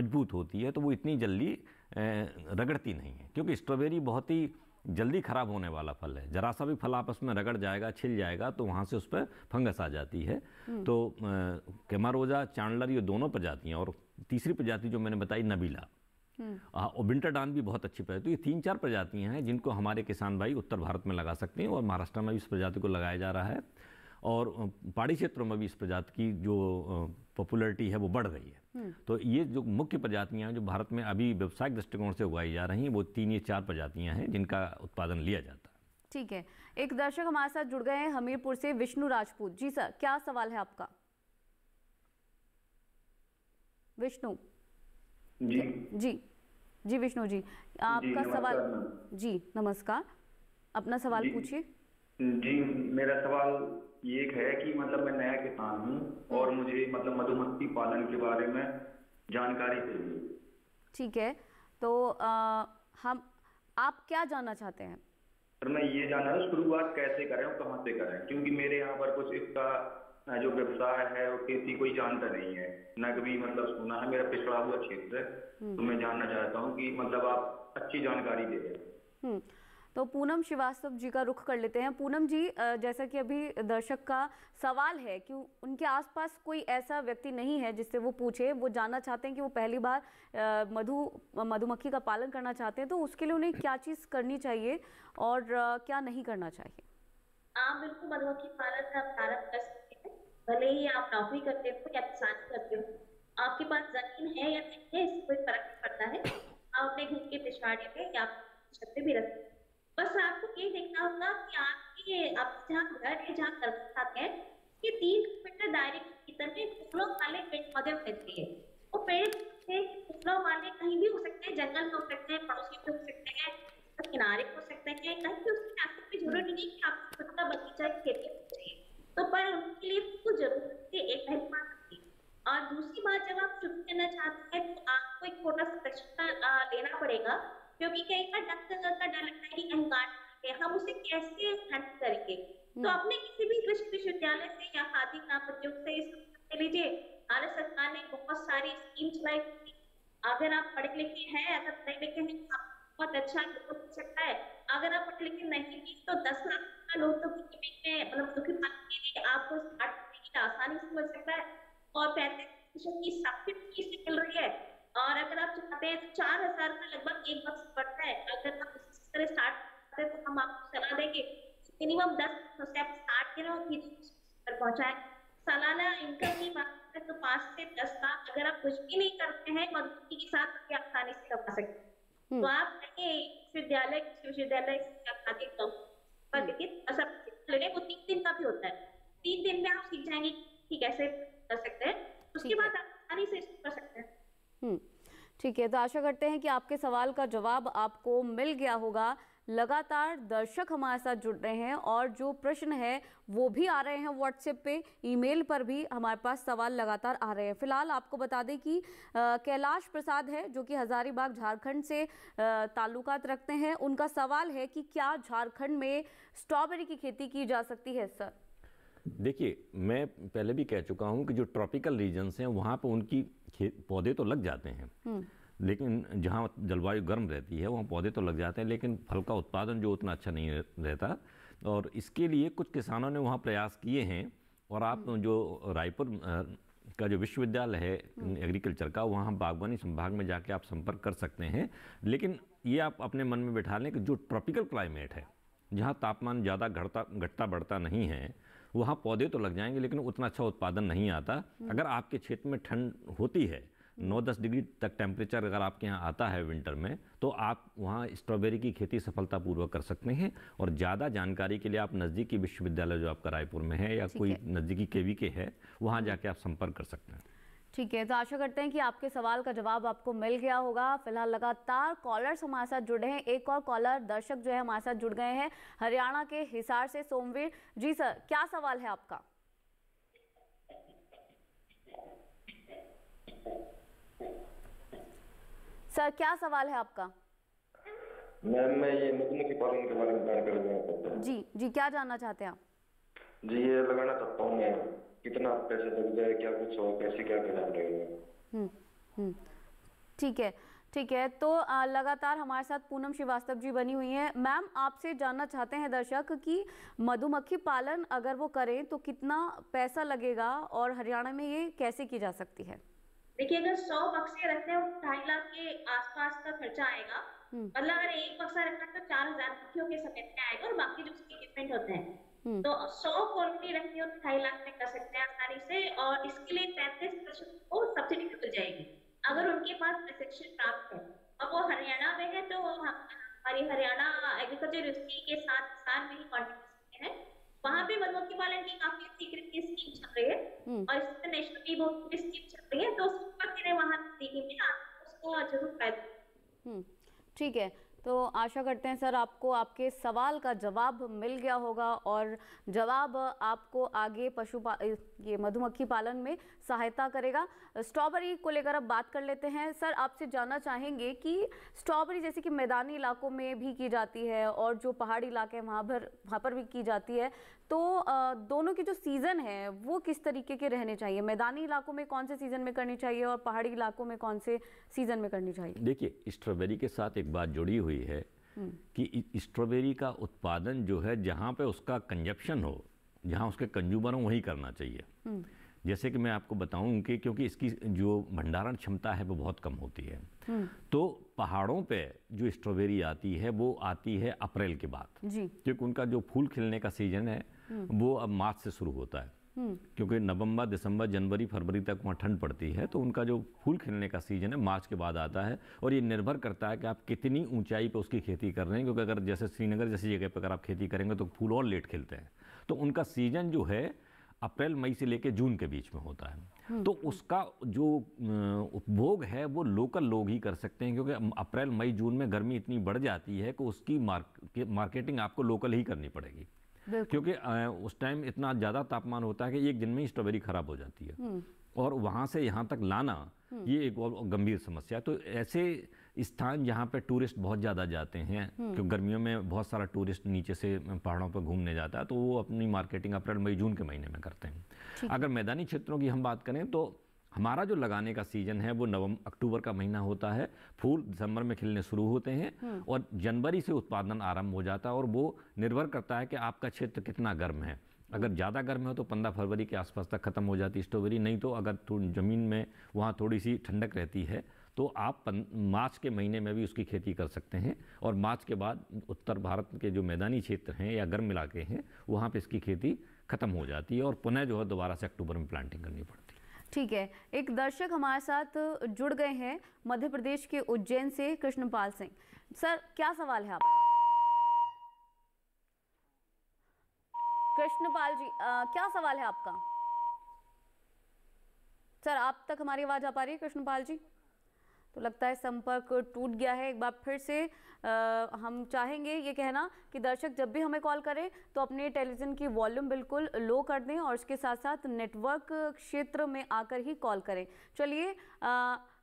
मजबूत होती है तो वो इतनी जल्दी रगड़ती नहीं है क्योंकि स्ट्रॉबेरी बहुत ही जल्दी ख़राब होने वाला फल है जरा सा भी फल आपस में रगड़ जाएगा छिल जाएगा तो वहाँ से उस पर फंगस आ जाती है हम्म। तो केमारोजा चांडलर ये दोनों प्रजातियाँ और तीसरी प्रजाति जो मैंने बताई नबीला हम्म। और विंटर डान भी बहुत अच्छी प्रजाति तो ये तीन चार प्रजातियाँ हैं जिनको हमारे किसान भाई उत्तर भारत में लगा सकते हैं और महाराष्ट्र में भी इस प्रजाति को लगाया जा रहा है और पहाड़ी क्षेत्रों में भी इस प्रजाति की जो पॉपुलरिटी है वो बढ़ रही है हम्म। तो ये जो मुख्य प्रजातियां जो भारत में अभी व्यवसायिक दृष्टिकोण से उगाई जा रही हैं वो तीन या चार प्रजातियां हैं जिनका उत्पादन लिया जाता है ठीक है एक दर्शक हमारे साथ जुड़ गए हैं हमीरपुर से विष्णु राजपूत जी सर क्या सवाल है आपका विष्णु जी जी जी विष्णु जी आपका सवाल जी नमस्कार अपना सवाल पूछिए जी मेरा सवाल ये है कि मतलब मैं नया किसान हूँ और हम्म। मुझे मतलब मधुमक्खी पालन के बारे में जानकारी चाहिए ठीक है तो आ, हम आप क्या जानना चाहते हैं सर मैं ये जानना है शुरुआत कैसे करें और कहाँ से करें क्योंकि मेरे यहाँ पर कुछ इसका जो व्यवसाय है वो खेती कोई जानता नहीं है न कभी मतलब सुना है मेरा पिछड़ा हुआ क्षेत्र है हम्म। तो मैं जानना चाहता हूँ कि मतलब आप अच्छी जानकारी दे रहे हैं हम्म, तो पूनम श्रीवास्तव जी का रुख कर लेते हैं पूनम जी जैसा कि अभी दर्शक का सवाल है कि उनके आसपास कोई ऐसा व्यक्ति नहीं है जिससे वो पूछे वो जानना चाहते हैं कि वो पहली बार मधु मधुमक्खी का पालन करना चाहते हैं तो उसके लिए उन्हें क्या चीज़ करनी चाहिए और क्या नहीं करना चाहिए आप हाँ, बिल्कुल मधुमक्खी पालन का प्रारंभ कर सकते हैं भले ही आप नौकरी करते हो या किसान करते हो आपके पास जमीन है या नहीं है इससे कोई फर्क नहीं पड़ता है आप अपने घर के पिछवाड़े में या छत पे भी रख सकते बस आपको ये देखना होगा कि आपके आप जहाँ घर है जहाँ कर्मस्थान है कि तीन किलोमीटर दायरे के भीतर में फूलों वाले पेड़ पौधे होते हैं वो पेड़ से फूलों वाले कहीं भी हो सकते हैं जंगल में हो सकते हैं पड़ोसी में हो सकते हैं किनारे हो सकते हैं कहीं भी उसके रास्ते की जरूरत नहीं कि आपको खुद का बगीचा खेती चाहिए तो पर उनके लिए उसको जरूरत से एक हेल्प मान सकती और दूसरी बात जब आप शुरू करना चाहते हैं तो आपको एक छोटा सा प्रशिक्षण लेना पड़ेगा क्योंकि कई बार डॉक्टर का डर लगता है कि कहीं हम उसे कैसे हट करेंगे तो आपने हम्म। किसी भी कृषि विश्वविद्यालय से या खादी ग्राम उद्योग से इस लीजिए भारत सरकार ने बहुत सारी स्कीम चलाई थी अगर आप पढ़े लिखे हैं अगर पढ़े लिखे हैं तो बहुत अच्छा हो सकता है अगर आप पढ़े लिखे नहीं भी तो दस लाख का लोन तो मतलब दुखी भारत के लिए आपको स्टार्ट करने के लिए आसानी से मिल सकता है और पैंतीस प्रतिशत की सब्सिडी मिल रही है और अगर आप चाहते हैं तो चार हजार का लगभग एक बक्स पड़ता है अगर आप इस तरह स्टार्ट करते हैं तो हम आपको सलाह देंगे मिनिमम दस से आप स्टार्ट करें और पर पहुंचाए सालाना इनकम की बात करें तो पाँच से दस लाख अगर आप कुछ भी नहीं करते हैं मजदूरी के साथ तो आसानी से कमा सकते हैं हम्म। तो आप नहीं विश्वविद्यालय विश्वविद्यालय खाते कम पर हम्म। लेकिन वो तीन दिन का भी होता है तीन दिन में आप सीख जाएंगे कि कैसे कर सकते हैं उसके बाद आप आसानी से कर सकते हैं हम्म, ठीक है तो आशा करते हैं कि आपके सवाल का जवाब आपको मिल गया होगा लगातार दर्शक हमारे साथ जुड़ रहे हैं और जो प्रश्न है वो भी आ रहे हैं व्हाट्सएप पे ईमेल पर भी हमारे पास सवाल लगातार आ रहे हैं फिलहाल आपको बता दें कि कैलाश प्रसाद है जो कि हजारीबाग झारखंड से ताल्लुकात रखते हैं उनका सवाल है कि क्या झारखंड में स्ट्रॉबेरी की खेती की जा सकती है सर देखिए मैं पहले भी कह चुका हूँ कि जो ट्रॉपिकल रीजन्स हैं वहाँ पर उनकी पौधे तो लग जाते हैं हम्म। लेकिन जहाँ जलवायु गर्म रहती है वहाँ पौधे तो लग जाते हैं लेकिन फल का उत्पादन जो उतना अच्छा नहीं रहता और इसके लिए कुछ किसानों ने वहाँ प्रयास किए हैं और आप हम्म। जो रायपुर का जो विश्वविद्यालय है हम्म। एग्रीकल्चर का वहाँ बागवानी संभाग में जाके आप संपर्क कर सकते हैं लेकिन ये आप अपने मन में बैठा लें कि जो ट्रॉपिकल क्लाइमेट है जहाँ तापमान ज़्यादा घटता घटता बढ़ता नहीं है वहाँ पौधे तो लग जाएंगे लेकिन उतना अच्छा उत्पादन नहीं आता हम्म। अगर आपके क्षेत्र में ठंड होती है हम्म। नौ दस डिग्री तक टेम्परेचर अगर आपके यहाँ आता है विंटर में तो आप वहाँ स्ट्रॉबेरी की खेती सफलतापूर्वक कर सकते हैं और ज़्यादा जानकारी के लिए आप नज़दीकी विश्वविद्यालय जो आपका रायपुर में है या कोई नज़दीकी के है वहाँ हम्म। जाके आप संपर्क कर सकते हैं ठीक है तो आशा करते हैं कि आपके सवाल का जवाब आपको मिल गया होगा फिलहाल लगातार कॉलर्स हमारे साथ जुड़े हैं एक और कॉलर दर्शक जो है हमारे साथ जुड़ गए हैं हरियाणा के हिसार से सोमवीर जी सर क्या सवाल है आपका सर क्या सवाल है आपका मैम मैं ये मधुमक्खी पालन के बारे में जानकारी जी जी क्या जानना चाहते हैं आप जी ये लगाना चाहता हूँ मैं कितना पैसा लग जाए क्या कुछ और कैसे क्या करना पड़ेगा हम्म, हम्म। ठीक है ठीक है तो आ, लगातार हमारे साथ पूनम श्रीवास्तव जी बनी हुई हैं मैम आपसे जानना चाहते हैं दर्शक कि मधुमक्खी पालन अगर वो करें तो कितना पैसा लगेगा और हरियाणा में ये कैसे की जा सकती है देखिए अगर सौ बक्से रखते हैं ढाई लाख के आसपास का खर्चा आएगा हम्म। मतलब अगर एक बक्सा रखना तो चार हजार मक्खियों के आएगा और बाकी जो उसके इक्विपमेंट होते हैं हम्म। तो सौ कॉलोनी रहती है ढाई लाख में कर सकते हैं आसानी से और इसके लिए पैंतीस प्रतिशत को सब्सिडी मिल जाएगी अगर हम्म। उनके पास प्रशिक्षण प्राप्त है अब वो हरियाणा में है तो हमारी हरियाणा एग्रीकल्चर यूनिवर्सिटी के साथ किसान में ही कॉन्टेक्ट सकते हैं वहाँ पे मधुमक्खी पालन की काफी सीक्रेट की स्कीम चल रही है हम्म। और इसमें नेशनल की बहुत स्कीम चल रही है तो उसको वहाँ सीखे में आपको उसको जरूर फायदा ठीक है तो आशा करते हैं सर आपको आपके सवाल का जवाब मिल गया होगा और जवाब आपको आगे पशु ये मधुमक्खी पालन में सहायता करेगा स्ट्रॉबेरी को लेकर अब बात कर लेते हैं सर आपसे जानना चाहेंगे कि स्ट्रॉबेरी जैसे कि मैदानी इलाकों में भी की जाती है और जो पहाड़ी इलाके हैं वहाँ पर वहाँ पर भी की जाती है तो दोनों के जो सीज़न है वो किस तरीके के रहने चाहिए मैदानी इलाकों में कौन से सीज़न में करनी चाहिए और पहाड़ी इलाकों में कौन से सीज़न में करनी चाहिए देखिए स्ट्रॉबेरी के साथ एक बात जुड़ी हुई है हम्म। कि स्ट्रॉबेरी का उत्पादन जो है जहाँ पे उसका कंजप्शन हो जहाँ उसके कंज्यूमर हो वहीं करना चाहिए हम्म। जैसे कि मैं आपको बताऊं कि क्योंकि इसकी जो भंडारण क्षमता है वो बहुत कम होती है हम्म। तो पहाड़ों पे जो स्ट्रॉबेरी आती है वो आती है अप्रैल के बाद क्योंकि उनका जो फूल खिलने का सीजन है हम्म। वो अब मार्च से शुरू होता है हम्म। क्योंकि नवंबर दिसंबर जनवरी फरवरी तक वहाँ ठंड पड़ती है तो उनका जो फूल खिलने का सीजन है मार्च के बाद आता है और ये निर्भर करता है कि आप कितनी ऊंचाई पर उसकी खेती कर रहे हैं क्योंकि अगर जैसे श्रीनगर जैसी जगह पर अगर आप खेती करेंगे तो फूल और लेट खिलते हैं तो उनका सीजन जो है अप्रैल मई से लेकर जून के बीच में होता है हम्म। तो उसका जो उपभोग है वो लोकल लोग ही कर सकते हैं क्योंकि अप्रैल मई जून में गर्मी इतनी बढ़ जाती है कि उसकी मार्केटिंग आपको लोकल ही करनी पड़ेगी क्योंकि उस टाइम इतना ज़्यादा तापमान होता है कि एक दिन में स्ट्रॉबेरी ख़राब हो जाती है हम्म। और वहाँ से यहाँ तक लाना हम्म। ये एक और गंभीर समस्या है तो ऐसे स्थान जहाँ पे टूरिस्ट बहुत ज़्यादा जाते हैं हम्म। क्योंकि गर्मियों में बहुत सारा टूरिस्ट नीचे से पहाड़ों पर घूमने जाता है तो वो अपनी मार्केटिंग अप्रैल मई जून के महीने में करते हैं अगर मैदानी क्षेत्रों की हम बात करें तो हमारा जो लगाने का सीज़न है वो नवंबर अक्टूबर का महीना होता है फूल दिसंबर में खिलने शुरू होते हैं हम्म। और जनवरी से उत्पादन आरंभ हो जाता है और वो निर्भर करता है कि आपका क्षेत्र कितना गर्म है अगर ज़्यादा गर्म है तो पंद्रह फरवरी के आसपास तक ख़त्म हो जाती है स्ट्रॉबेरी नहीं तो अगर तो ज़मीन में वहाँ थोड़ी सी ठंडक रहती है तो आप मार्च के महीने में भी उसकी खेती कर सकते हैं और मार्च के बाद उत्तर भारत के जो मैदानी क्षेत्र हैं या गर्म इलाके हैं वहाँ पर इसकी खेती ख़त्म हो जाती है और पुनः जो है दोबारा से अक्टूबर में प्लांटिंग करनी पड़ती है ठीक है एक दर्शक हमारे साथ जुड़ गए हैं मध्य प्रदेश के उज्जैन से कृष्णपाल सिंह सर क्या सवाल है आपका कृष्णपाल जी आ, क्या सवाल है आपका सर आप तक हमारी आवाज आ पा रही है कृष्णपाल जी तो लगता है संपर्क टूट गया है एक बार फिर से आ, हम चाहेंगे ये कहना कि दर्शक जब भी हमें कॉल करें तो अपने टेलीविज़न की वॉल्यूम बिल्कुल लो कर दें और इसके साथ साथ नेटवर्क क्षेत्र में आकर ही कॉल करें चलिए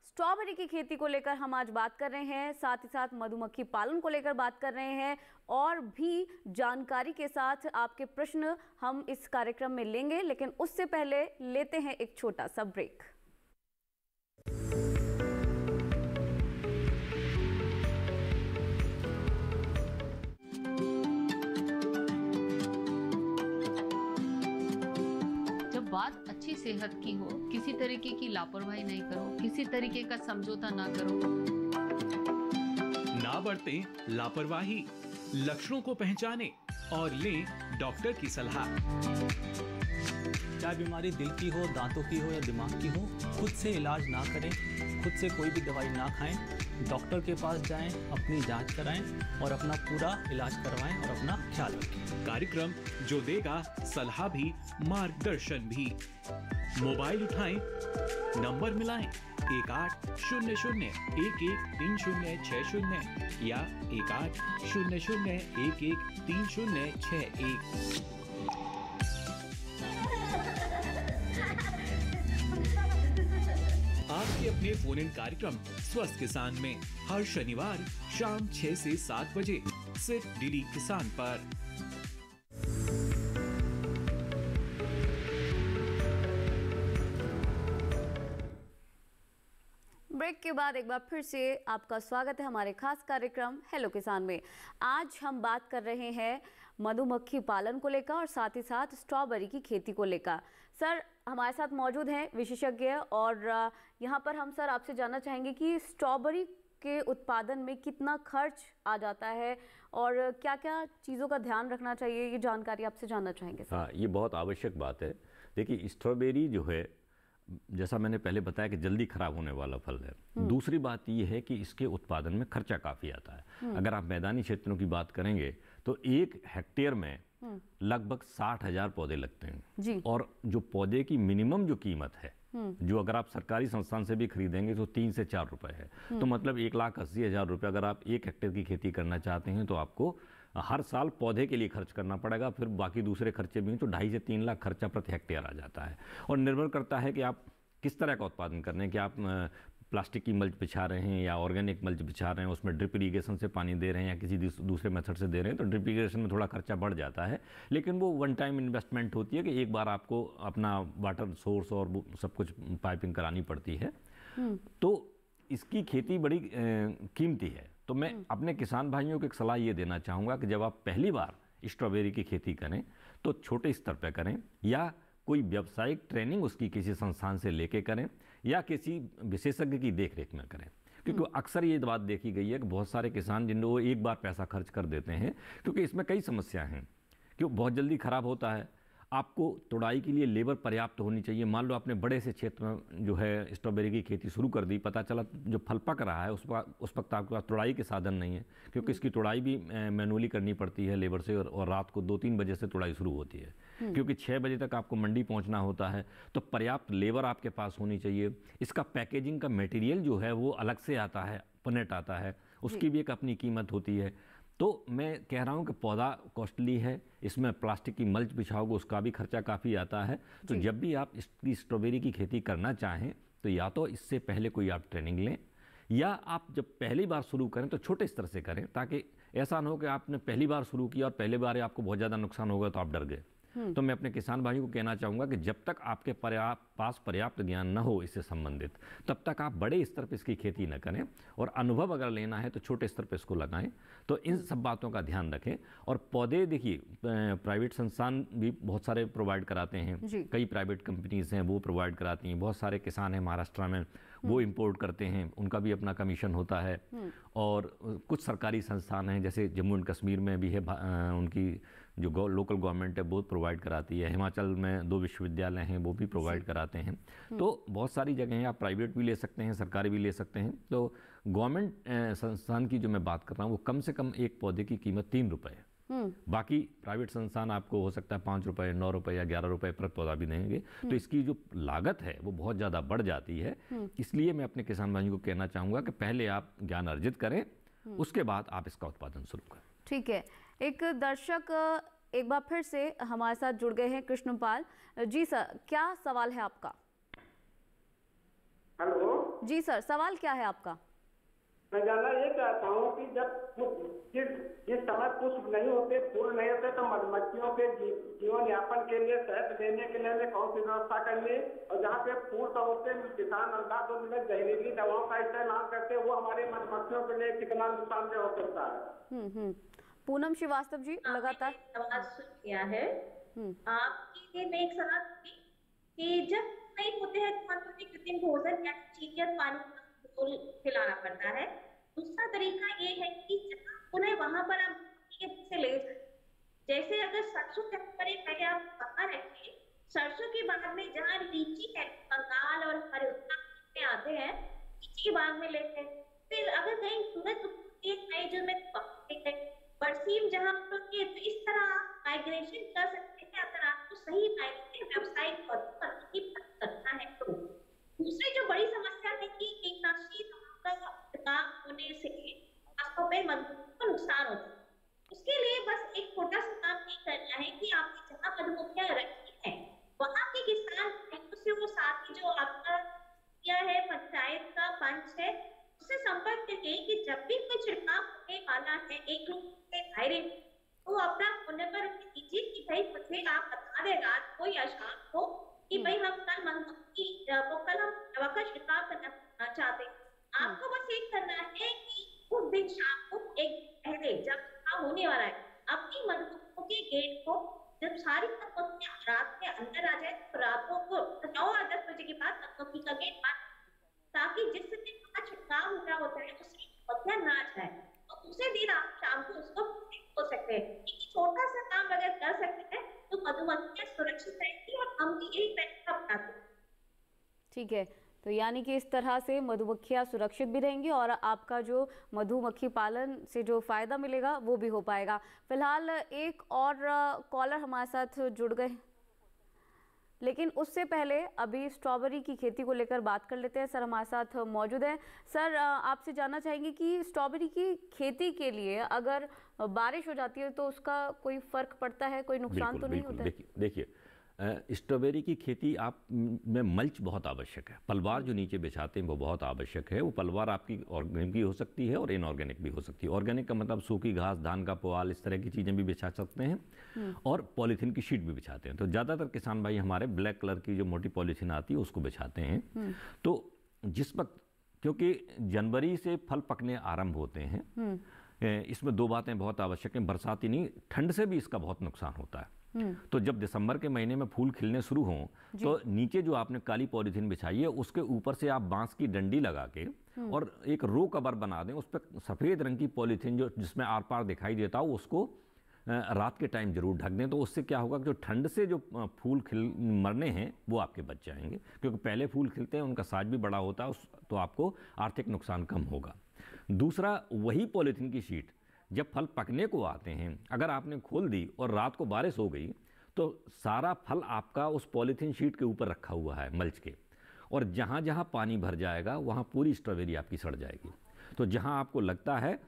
स्ट्रॉबेरी की खेती को लेकर हम आज बात कर रहे हैं साथ ही साथ मधुमक्खी पालन को लेकर बात कर रहे हैं और भी जानकारी के साथ आपके प्रश्न हम इस कार्यक्रम में लेंगे लेकिन उससे पहले लेते हैं एक छोटा सा ब्रेक बात अच्छी सेहत की हो किसी तरीके की लापरवाही नहीं करो किसी तरीके का समझौता ना करो ना बढ़ते लापरवाही लक्षणों को पहचाने और ले डॉक्टर की सलाह चाहे बीमारी दिल की हो दांतों की हो या दिमाग की हो खुद से इलाज ना करें खुद से कोई भी दवाई ना खाएं डॉक्टर के पास जाएं, अपनी जांच कराएं और अपना पूरा इलाज करवाएं और अपना ख्याल रखें कार्यक्रम जो देगा सलाह भी मार्गदर्शन भी मोबाइल उठाएं, नंबर मिलाएं एक आठ शून्य शून्य एक एक तीन शून्य छः शून्य या एक आठ शून्य शून्य एक एक तीन शून्य छः एक अपने फोन इन कार्यक्रम स्वस्थ किसान में हर शनिवार शाम 6 से 7 बजे सिर्फ डीडी किसान पर ब्रेक के बाद एक बार फिर से आपका स्वागत है हमारे खास कार्यक्रम हेलो किसान में आज हम बात कर रहे हैं मधुमक्खी पालन को लेकर और साथ ही साथ स्ट्रॉबेरी की खेती को लेकर सर हमारे साथ मौजूद हैं विशेषज्ञ और यहाँ पर हम सर आपसे जानना चाहेंगे कि स्ट्रॉबेरी के उत्पादन में कितना खर्च आ जाता है और क्या क्या चीज़ों का ध्यान रखना चाहिए ये जानकारी आपसे जानना चाहेंगे सर हाँ ये बहुत आवश्यक बात है देखिए स्ट्रॉबेरी जो है जैसा मैंने पहले बताया कि जल्दी ख़राब होने वाला फल है हम्म। दूसरी बात यह है कि इसके उत्पादन में खर्चा काफ़ी आता है हम्म। अगर आप मैदानी क्षेत्रों की बात करेंगे तो एक हेक्टेयर में हम्म। लगभग साठ हजार पौधे लगते हैं जी। और जो पौधे की मिनिमम जो कीमत है हम्म। जो अगर आप सरकारी संस्थान से भी खरीदेंगे तो तीन से चार रुपए है तो हम्म। मतलब एक लाख अस्सी हजार रुपये अगर आप एक हेक्टेयर की खेती करना चाहते हैं तो आपको हर साल पौधे के लिए खर्च करना पड़ेगा फिर बाकी दूसरे खर्चे भी हैं तो ढाई से तीन लाख खर्चा प्रति हेक्टेयर आ जाता है और निर्भर करता है कि आप किस तरह का उत्पादन करने कि आप प्लास्टिक की मल्च बिछा रहे हैं या ऑर्गेनिक मल्च बिछा रहे हैं उसमें ड्रिप इरीगेशन से पानी दे रहे हैं या किसी दूसरे मेथड से दे रहे हैं तो ड्रिप इरीगेशन में थोड़ा खर्चा बढ़ जाता है लेकिन वो वन टाइम इन्वेस्टमेंट होती है कि एक बार आपको अपना वाटर सोर्स और सब कुछ पाइपिंग करानी पड़ती है हम्म। तो इसकी खेती बड़ी कीमती है तो मैं हम्म। अपने किसान भाइयों को एक सलाह ये देना चाहूँगा कि जब आप पहली बार स्ट्रॉबेरी की खेती करें तो छोटे स्तर पर करें या कोई व्यावसायिक ट्रेनिंग उसकी किसी संस्थान से लेके करें या किसी विशेषज्ञ की देख रेख में करें क्योंकि हम्म। अक्सर ये बात देखी गई है कि बहुत सारे किसान जिन लोग एक बार पैसा खर्च कर देते हैं क्योंकि इसमें कई समस्याएं हैं क्यों बहुत जल्दी ख़राब होता है आपको तोड़ाई के लिए लेबर पर्याप्त होनी चाहिए मान लो आपने बड़े से क्षेत्र में जो है स्ट्रॉबेरी की खेती शुरू कर दी पता चला जो फल पक रहा है उस उस वक्त आपके पास तोड़ाई के साधन नहीं है क्योंकि इसकी तोड़ाई भी मैनुअली करनी पड़ती है लेबर से और, और रात को दो तीन बजे से तोड़ाई शुरू होती है हम्म। क्योंकि छः बजे तक आपको मंडी पहुँचना होता है तो पर्याप्त लेबर आपके पास होनी चाहिए इसका पैकेजिंग का मेटेरियल जो है वो अलग से आता है पनेट आता है उसकी भी एक अपनी कीमत होती है तो मैं कह रहा हूँ कि पौधा कॉस्टली है इसमें प्लास्टिक की मल्च बिछाओगे उसका भी खर्चा काफ़ी आता है तो जब भी आप इसकी स्ट्रॉबेरी की खेती करना चाहें तो या तो इससे पहले कोई आप ट्रेनिंग लें या आप जब पहली बार शुरू करें तो छोटे स्तर से करें ताकि ऐसा ना हो कि आपने पहली बार शुरू किया और पहली बार आपको बहुत ज़्यादा नुकसान होगा तो आप डर गए हम्म। तो मैं अपने किसान भाई को कहना चाहूँगा कि जब तक आपके पर्याप्त पास पर्याप्त ज्ञान न हो इससे संबंधित तब तक आप बड़े स्तर पर इसकी खेती न करें और अनुभव अगर लेना है तो छोटे स्तर पर इसको लगाएं तो इन सब बातों का ध्यान रखें और पौधे देखिए प्राइवेट संस्थान भी बहुत सारे प्रोवाइड कराते हैं कई प्राइवेट कंपनीज़ हैं वो प्रोवाइड कराती हैं बहुत सारे किसान हैं महाराष्ट्र में वो हम्म। इम्पोर्ट करते हैं उनका भी अपना कमीशन होता है हम्म। और कुछ सरकारी संस्थान हैं जैसे जम्मू एंड कश्मीर में भी है उनकी जो गौ, लोकल गवर्नमेंट है वो प्रोवाइड कराती है हिमाचल में दो विश्वविद्यालय हैं वो भी प्रोवाइड कराते हैं हम्म। तो बहुत सारी जगह हैं आप प्राइवेट भी ले सकते हैं सरकारी भी ले सकते हैं तो गवर्नमेंट संस्थान की जो मैं बात कर रहा हूँ वो कम से कम एक पौधे की कीमत तीन रुपये है हम्म। बाकी प्राइवेट संस्थान आपको हो सकता है पाँच रुपये नौ रुपये या ग्यारह रुपये पर पौधा भी देंगे तो हम्म। इसकी जो लागत है वो बहुत ज़्यादा बढ़ जाती है इसलिए मैं अपने किसान भाइयों को कहना चाहूँगा कि पहले आप ज्ञान अर्जित करें उसके बाद आप इसका उत्पादन शुरू करें ठीक है एक दर्शक एक बार फिर से हमारे साथ जुड़ गए हैं कृष्णपाल जी सर क्या सवाल है आपका हेलो जी सर सवाल क्या है आपका मैं जानना ये चाहता हूँ कि जब जिस जिस समय पुष्प नहीं होते फूल नहीं होते तो मधुमक्खियों के जी, जीवन यापन के लिए शहद लेने के लिए हमें कौन सी व्यवस्था करनी और जहाँ पे फूल तो होते किसान अंदा तो मिलकर जहरीली दवाओं का इस्तेमाल करते वो हमारे मधुमक्खियों के लिए कितना नुकसानदेह हो सकता है हम्म, हम्म। पूनम श्रीवास्तव जी लगातार है हम्म। तो खिलाना पड़ता है दूसरा तरीका ये है कि उन्हें वहां पर आप से ले जैसे अगर सरसों के पहले आप पका रखें सरसों के बाद में जहाँ लीची है बंगाल और हरियाणा में आते हैं लीची के में लेते हैं फिर अगर कहीं सूरज उगती है जो मैं पकते हैं बरसीम जहाँ होंगे तो इस तरह माइग्रेशन कर सकते हैं अगर आपको सही मायने में व्यावसायिक तौर पर अपनी करना है तो दूसरी जो बड़ी समस्या है कि कीटनाशी दवाओं का होने से आपको पे को नुकसान होता है उसके लिए बस एक छोटा सा काम ये करना है कि आपने जहाँ मधुमक्खियां रखी है वहां के किसान है उसे वो साथ ही जो आपका किया है पंचायत का पंच है उससे संपर्क करके कि जब भी कोई छिड़काव होने वाला है एक रूप हायरिंग वो अपना होने पर दीजिए कि भाई मुझे आप बता दे रात को या शाम को कि हम्म। भाई हम कल मंगल की वो कल हम दवा का छिड़काव करना चाहते हैं हम्म। आपको बस एक करना है कि उस दिन शाम को एक पहले जब काम हाँ होने वाला है अपनी मंगोकों के गेट को जब सारी मंगोकियां रात के अंदर आ जाए तो रातों को नौ या दस बजे के बाद मंगोकी का गेट बंद ताकि जिस दिन का छिड़काव हो रहा होता है उसकी दिन ना जाए दूसरे दिन आप शाम को उसको हो सकते हैं छोटा सा काम अगर कर सकते हैं तो मधुमक्खियां सुरक्षित रहेंगी और हम भी यही तरीका अपनाते हैं ठीक है तो यानी कि इस तरह से मधुमक्खियाँ सुरक्षित भी रहेंगी और आपका जो मधुमक्खी पालन से जो फ़ायदा मिलेगा वो भी हो पाएगा फिलहाल एक और कॉलर हमारे साथ जुड़ गए लेकिन उससे पहले अभी स्ट्रॉबेरी की खेती को लेकर बात कर लेते हैं सर हमारे साथ मौजूद हैं सर आपसे जानना चाहेंगे कि स्ट्रॉबेरी की खेती के लिए अगर बारिश हो जाती है तो उसका कोई फ़र्क पड़ता है कोई नुकसान तो नहीं होता देखिए स्ट्रॉबेरी की खेती आप में मल्च बहुत आवश्यक है पलवार जो नीचे बिछाते हैं वो बहुत आवश्यक है वो पलवार आपकी ऑर्गेनिक भी हो सकती है और इनऑर्गेनिक भी हो सकती है ऑर्गेनिक का मतलब सूखी घास धान का पुआल इस तरह की चीज़ें भी बिछा सकते हैं हम्म। और पॉलीथीन की शीट भी बिछाते हैं तो ज़्यादातर किसान भाई हमारे ब्लैक कलर की जो मोटी पॉलीथीन आती है उसको बिछाते हैं हम्म। तो जिस वक्त क्योंकि जनवरी से फल पकने आरंभ होते हैं हम्म। इसमें दो बातें बहुत आवश्यक हैं बरसाती नहीं ठंड से भी इसका बहुत नुकसान होता है हम्म। तो जब दिसंबर के महीने में फूल खिलने शुरू हों तो नीचे जो आपने काली पॉलीथीन बिछाई है उसके ऊपर से आप बांस की डंडी लगा के हम्म। और एक रो कवर बना दें उस पर सफ़ेद रंग की पॉलीथीन जो जिसमें आर पार दिखाई देता हो उसको रात के टाइम जरूर ढक दें तो उससे क्या होगा कि जो ठंड से जो फूल खिल मरने हैं वो आपके बच जाएंगे क्योंकि पहले फूल खिलते हैं उनका साज भी बड़ा होता है तो आपको आर्थिक नुकसान कम होगा दूसरा वही पॉलीथीन की शीट जब फल पकने को आते हैं अगर आपने खोल दी और रात को बारिश हो गई तो सारा फल आपका उस पॉलीथीन शीट के ऊपर रखा हुआ है मल्च के और जहाँ जहाँ पानी भर जाएगा वहाँ पूरी स्ट्रॉबेरी आपकी सड़ जाएगी तो जहाँ आपको लगता है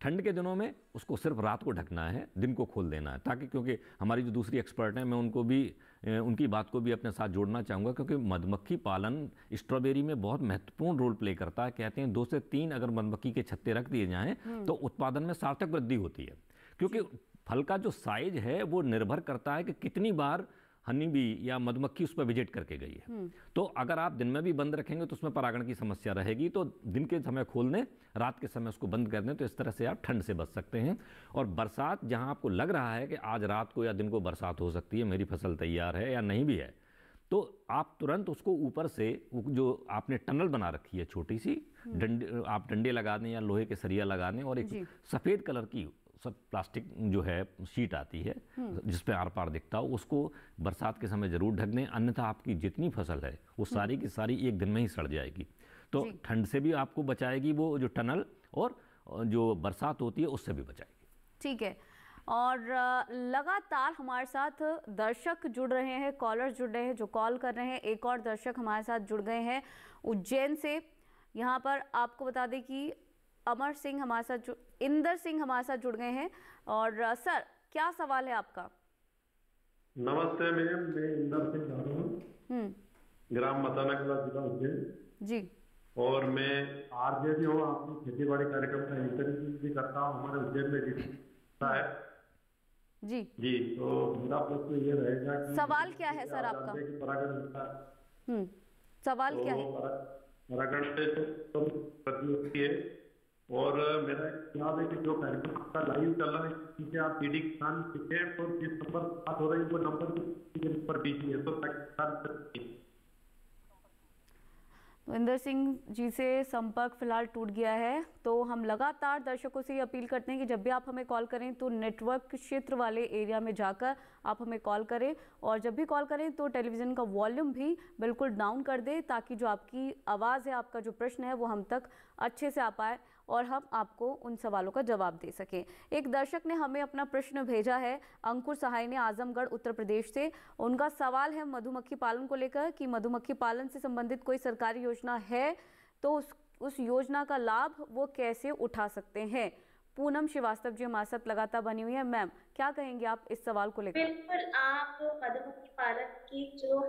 ठंड के दिनों में उसको सिर्फ रात को ढकना है दिन को खोल देना है ताकि क्योंकि हमारी जो दूसरी एक्सपर्ट हैं मैं उनको भी उनकी बात को भी अपने साथ जोड़ना चाहूँगा क्योंकि मधुमक्खी पालन स्ट्रॉबेरी में बहुत महत्वपूर्ण रोल प्ले करता है कहते हैं दो से तीन अगर मधुमक्खी के छत्ते रख दिए जाएँ हम्म। तो उत्पादन में सार्थक वृद्धि होती है क्योंकि फल का जो साइज है वो निर्भर करता है कि कितनी बार हनी भी या मधुमक्खी उस पर विजिट करके गई है हम्म। तो अगर आप दिन में भी बंद रखेंगे तो उसमें परागण की समस्या रहेगी तो दिन के समय खोल दें रात के समय उसको बंद कर दें तो इस तरह से आप ठंड से बच सकते हैं और बरसात जहाँ आपको लग रहा है कि आज रात को या दिन को बरसात हो सकती है मेरी फसल तैयार है या नहीं भी है तो आप तुरंत उसको ऊपर से जो आपने टनल बना रखी है छोटी सी हम्म। डंडे आप डंडे लगा दें या लोहे के सरिया लगा दें और एक सफ़ेद कलर की सब प्लास्टिक जो है शीट आती है हम्म। जिसपे आर पार दिखता हो उसको बरसात के समय ज़रूर ढक दें अन्यथा आपकी जितनी फसल है वो हम्म। सारी की सारी एक दिन में ही सड़ जाएगी तो ठंड से भी आपको बचाएगी वो जो टनल और जो बरसात होती है उससे भी बचाएगी ठीक है और लगातार हमारे साथ दर्शक जुड़ रहे हैं कॉलर जुड़ रहे हैं जो कॉल कर रहे हैं एक और दर्शक हमारे साथ जुड़ गए हैं उज्जैन से यहाँ पर आपको बता दें कि अमर सिंह हमारे साथ जुड़ इंदर सिंह हमारे साथ जुड़ गए हैं और सर क्या सवाल है आपका नमस्ते मैम मैं इंदर सिंह हम्म। ग्राम मताना जिला उज्जैन जी और मैं भी हूँ आपकी खेती बाड़ी कार्यक्रम का इंटरव्यू भी करता हूँ हमारे उज्जैन में भी जी जी तो मेरा प्रश्न ये रहेगा कि सवाल क्या है सर आपका परागण हम्म। सवाल तो क्या है परागण से तो प्रतियोगी है और मेरा ख्याल है कि जो कार्यक्रम का लाइव चल रहा है जिसे आप डी किसान सीखे हैं तो जिस नंबर बात हो रही है वो नंबर पर दीजिए तो विंदर सिंह जी से संपर्क फिलहाल टूट गया है तो हम लगातार दर्शकों से ये अपील करते हैं कि जब भी आप हमें कॉल करें तो नेटवर्क क्षेत्र वाले एरिया में जाकर आप हमें कॉल करें और जब भी कॉल करें तो टेलीविज़न का वॉल्यूम भी बिल्कुल डाउन कर दें ताकि जो आपकी आवाज़ है आपका जो प्रश्न है वो हम तक अच्छे से आ पाए और हम आपको उन सवालों का जवाब दे सकें एक दर्शक ने हमें अपना प्रश्न भेजा है अंकुर सहाय ने आजमगढ़ उत्तर प्रदेश से उनका सवाल है मधुमक्खी पालन को लेकर कि मधुमक्खी पालन से संबंधित कोई सरकारी योजना है तो उस उस योजना का लाभ वो कैसे उठा सकते हैं पूनम श्रीवास्तव जी हमारे साथ लगातार बनी हुई है मैम क्या कहेंगे आप इस सवाल को लेकर बिल्कुल आप मधुमक्खी पालन की जो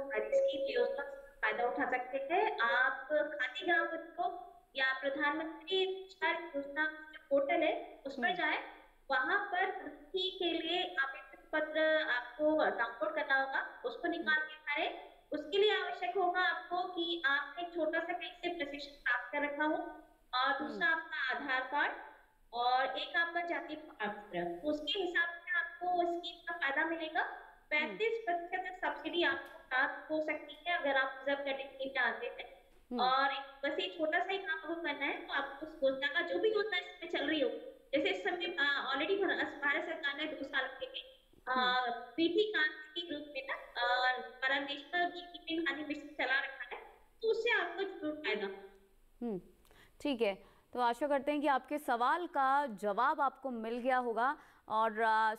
योजना फायदा उठा सकते हैं आप खाती ग्राम को या प्रधानमंत्री रोजगार योजना पोर्टल है उस पर हम्म। जाए वहां पर भर्ती के लिए आवेदन पत्र आपको डाउनलोड करना होगा उसको हम्म। निकाल के सारे उसके लिए आवश्यक होगा आपको कि आपने छोटा सा कहीं से प्रशिक्षण प्राप्त कर रखा हो और हम्म। दूसरा आपका आधार कार्ड और एक आपका जाति पत्र उसके हिसाब से आपको स्कीम का फायदा मिलेगा पैंतीस प्रतिशत सब्सिडी आपको प्राप्त हो सकती है अगर आप रिजर्व कैटेगरी में आते हैं हम्म। और बस ये छोटा सा ही काम आपको करना है तो आपको उस योजना का जो भी योजना इसमें चल रही हो जैसे इस समय ऑलरेडी भारत सरकार ने दो साल के लिए हम्म। पीटी कांति के रूप में ना परमेश्वर कीपिंग हनी मिशन चला रखा है तो उससे आपको जरूर फायदा हम्म, ठीक है तो आशा करते हैं कि आपके सवाल का जवाब आपको मिल गया होगा और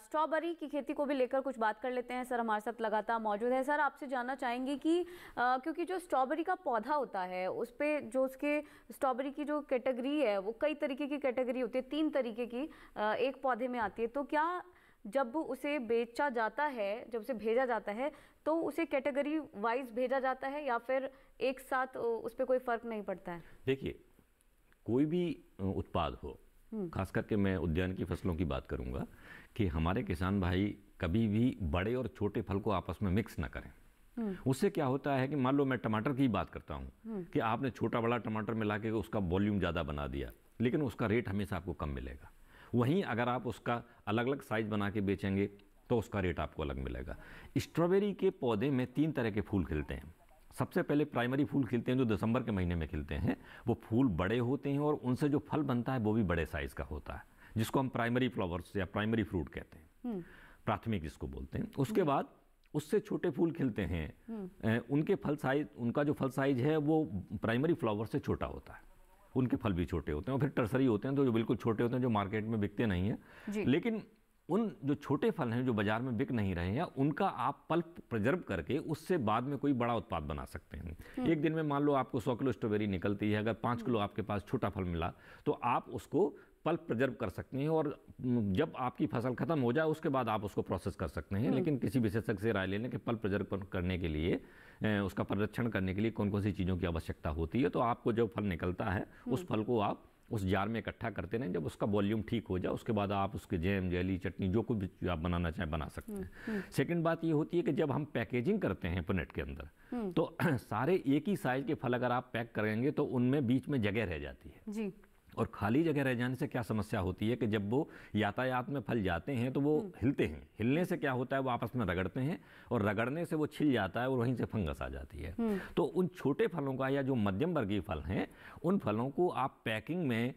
स्ट्रॉबेरी की खेती को भी लेकर कुछ बात कर लेते हैं सर हमारे साथ लगातार मौजूद है सर आपसे जानना चाहेंगे कि आ, क्योंकि जो स्ट्रॉबेरी का पौधा होता है उस पर जो उसके स्ट्रॉबेरी की जो कैटेगरी है वो कई तरीके की कैटेगरी होती है तीन तरीके की आ, एक पौधे में आती है तो क्या जब उसे बेचा जाता है जब उसे भेजा जाता है तो उसे कैटेगरी वाइज भेजा जाता है या फिर एक साथ उस पर कोई फ़र्क नहीं पड़ता है देखिए कोई भी उत्पाद हो हम्म। खास करके मैं उद्यान की फसलों की बात करूंगा कि हमारे किसान भाई कभी भी बड़े और छोटे फल को आपस में मिक्स ना करें हम्म। उससे क्या होता है कि मान लो मैं टमाटर की बात करता हूँ हम्म। कि आपने छोटा बड़ा टमाटर मिला के उसका वॉल्यूम ज़्यादा बना दिया लेकिन उसका रेट हमेशा आपको कम मिलेगा वहीं अगर आप उसका अलग अलग साइज बना के बेचेंगे तो उसका रेट आपको अलग मिलेगा स्ट्रॉबेरी के पौधे में तीन तरह के फूल खिलते हैं सबसे पहले प्राइमरी फूल खिलते हैं जो दिसंबर के महीने में खिलते हैं वो फूल बड़े होते हैं और उनसे जो फल बनता है वो भी बड़े साइज़ का होता है जिसको हम प्राइमरी फ्लावर्स या प्राइमरी फ्रूट कहते हैं हम्म। प्राथमिक जिसको बोलते हैं उसके हम्म। बाद उससे छोटे फूल खिलते हैं हम्म। उनके फल साइज उनका जो फल साइज है वो प्राइमरी फ्लावर से छोटा होता है उनके फल भी छोटे होते हैं और फिर टर्सरी होते हैं तो जो बिल्कुल छोटे होते हैं जो मार्केट में बिकते नहीं हैं लेकिन उन जो छोटे फल हैं जो बाज़ार में बिक नहीं रहे हैं उनका आप पल्प प्रिजर्व करके उससे बाद में कोई बड़ा उत्पाद बना सकते हैं हम्म। एक दिन में मान लो आपको सौ किलो स्ट्रॉबेरी निकलती है अगर पाँच हम्म। किलो आपके पास छोटा फल मिला तो आप उसको पल्प प्रिजर्व कर सकते हैं और जब आपकी फसल खत्म हो जाए उसके बाद आप उसको प्रोसेस कर सकते हैं हम्म। लेकिन किसी विशेषज्ञ से राय ले लें कि पल्प प्रिजर्व करने के लिए उसका परिरक्षण करने के लिए कौन कौन सी चीज़ों की आवश्यकता होती है तो आपको जो फल निकलता है उस फल को आप उस जार में इकट्ठा करते रहें जब उसका वॉल्यूम ठीक हो जाए उसके बाद आप उसके जैम जैली चटनी जो कुछ भी आप बनाना चाहें बना सकते हैं हम्म, हम्म। सेकंड बात ये होती है कि जब हम पैकेजिंग करते हैं पनेट के अंदर हम्म। तो [CLEARS THROAT] सारे एक ही साइज़ के फल अगर आप पैक करेंगे तो उनमें बीच में जगह रह जाती है जी और खाली जगह रह जाने से क्या समस्या होती है कि जब वो यातायात में फल जाते हैं तो वो हम्म। हिलते हैं हिलने से क्या होता है वो आपस में रगड़ते हैं और रगड़ने से वो छिल जाता है और वहीं से फंगस आ जाती है हम्म। तो उन छोटे फलों का या जो मध्यम वर्गीय फल हैं उन फलों को आप पैकिंग में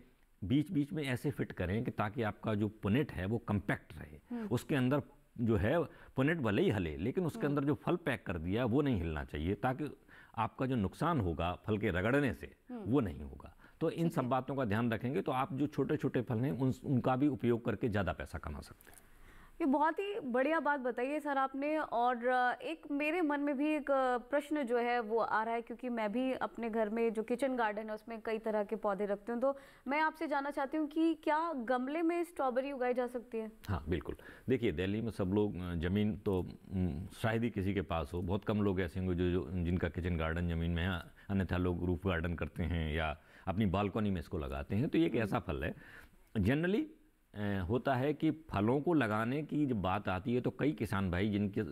बीच बीच में ऐसे फिट करें कि ताकि आपका जो पुनेट है वो कंपैक्ट रहे हम्म। उसके अंदर जो है पुनेट भले ही हले लेकिन उसके अंदर जो फल पैक कर दिया वो नहीं हिलना चाहिए ताकि आपका जो नुकसान होगा फल के रगड़ने से वो नहीं होगा तो इन सब बातों का ध्यान रखेंगे तो आप जो छोटे छोटे फल हैं उन, उनका भी उपयोग करके ज़्यादा पैसा कमा सकते हैं ये बहुत ही बढ़िया बात बताई है सर आपने और एक मेरे मन में भी एक प्रश्न जो है वो आ रहा है क्योंकि मैं भी अपने घर में जो किचन गार्डन है उसमें कई तरह के पौधे रखती हूँ तो मैं आपसे जानना चाहती हूँ कि क्या गमले में स्ट्रॉबेरी उगाई जा सकती है हाँ बिल्कुल देखिए दिल्ली में सब लोग ज़मीन तो शायद ही किसी के पास हो बहुत कम लोग ऐसे होंगे जो, जो जिनका किचन गार्डन ज़मीन में है अन्यथा लोग रूफ गार्डन करते हैं या अपनी बालकोनी में इसको लगाते हैं तो ये एक हम्म। ऐसा फल है जनरली होता है कि फलों को लगाने की जब बात आती है तो कई किसान भाई जिनके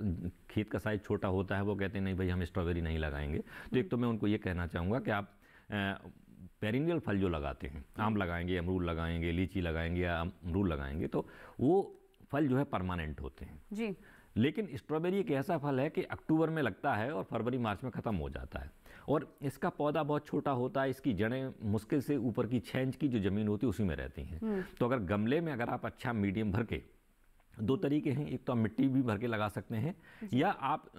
खेत का साइज छोटा होता है वो कहते हैं नहीं भाई हम स्ट्रॉबेरी नहीं लगाएंगे तो एक हम्म। तो मैं उनको ये कहना चाहूँगा कि आप पेरिनियल फल जो लगाते हैं आम हम्म। लगाएंगे अमरूद लगाएंगे लीची लगाएंगे या अमरूद लगाएंगे तो वो फल जो है परमानेंट होते हैं जी लेकिन स्ट्रॉबेरी एक ऐसा फल है कि अक्टूबर में लगता है और फरवरी मार्च में ख़त्म हो जाता है और इसका पौधा बहुत छोटा होता है इसकी जड़ें मुश्किल से ऊपर की छः इंच की जो ज़मीन होती है उसी में रहती हैं हम्म। तो अगर गमले में अगर आप अच्छा मीडियम भर के दो तरीके हैं एक तो आप मिट्टी भी भर के लगा सकते हैं या आप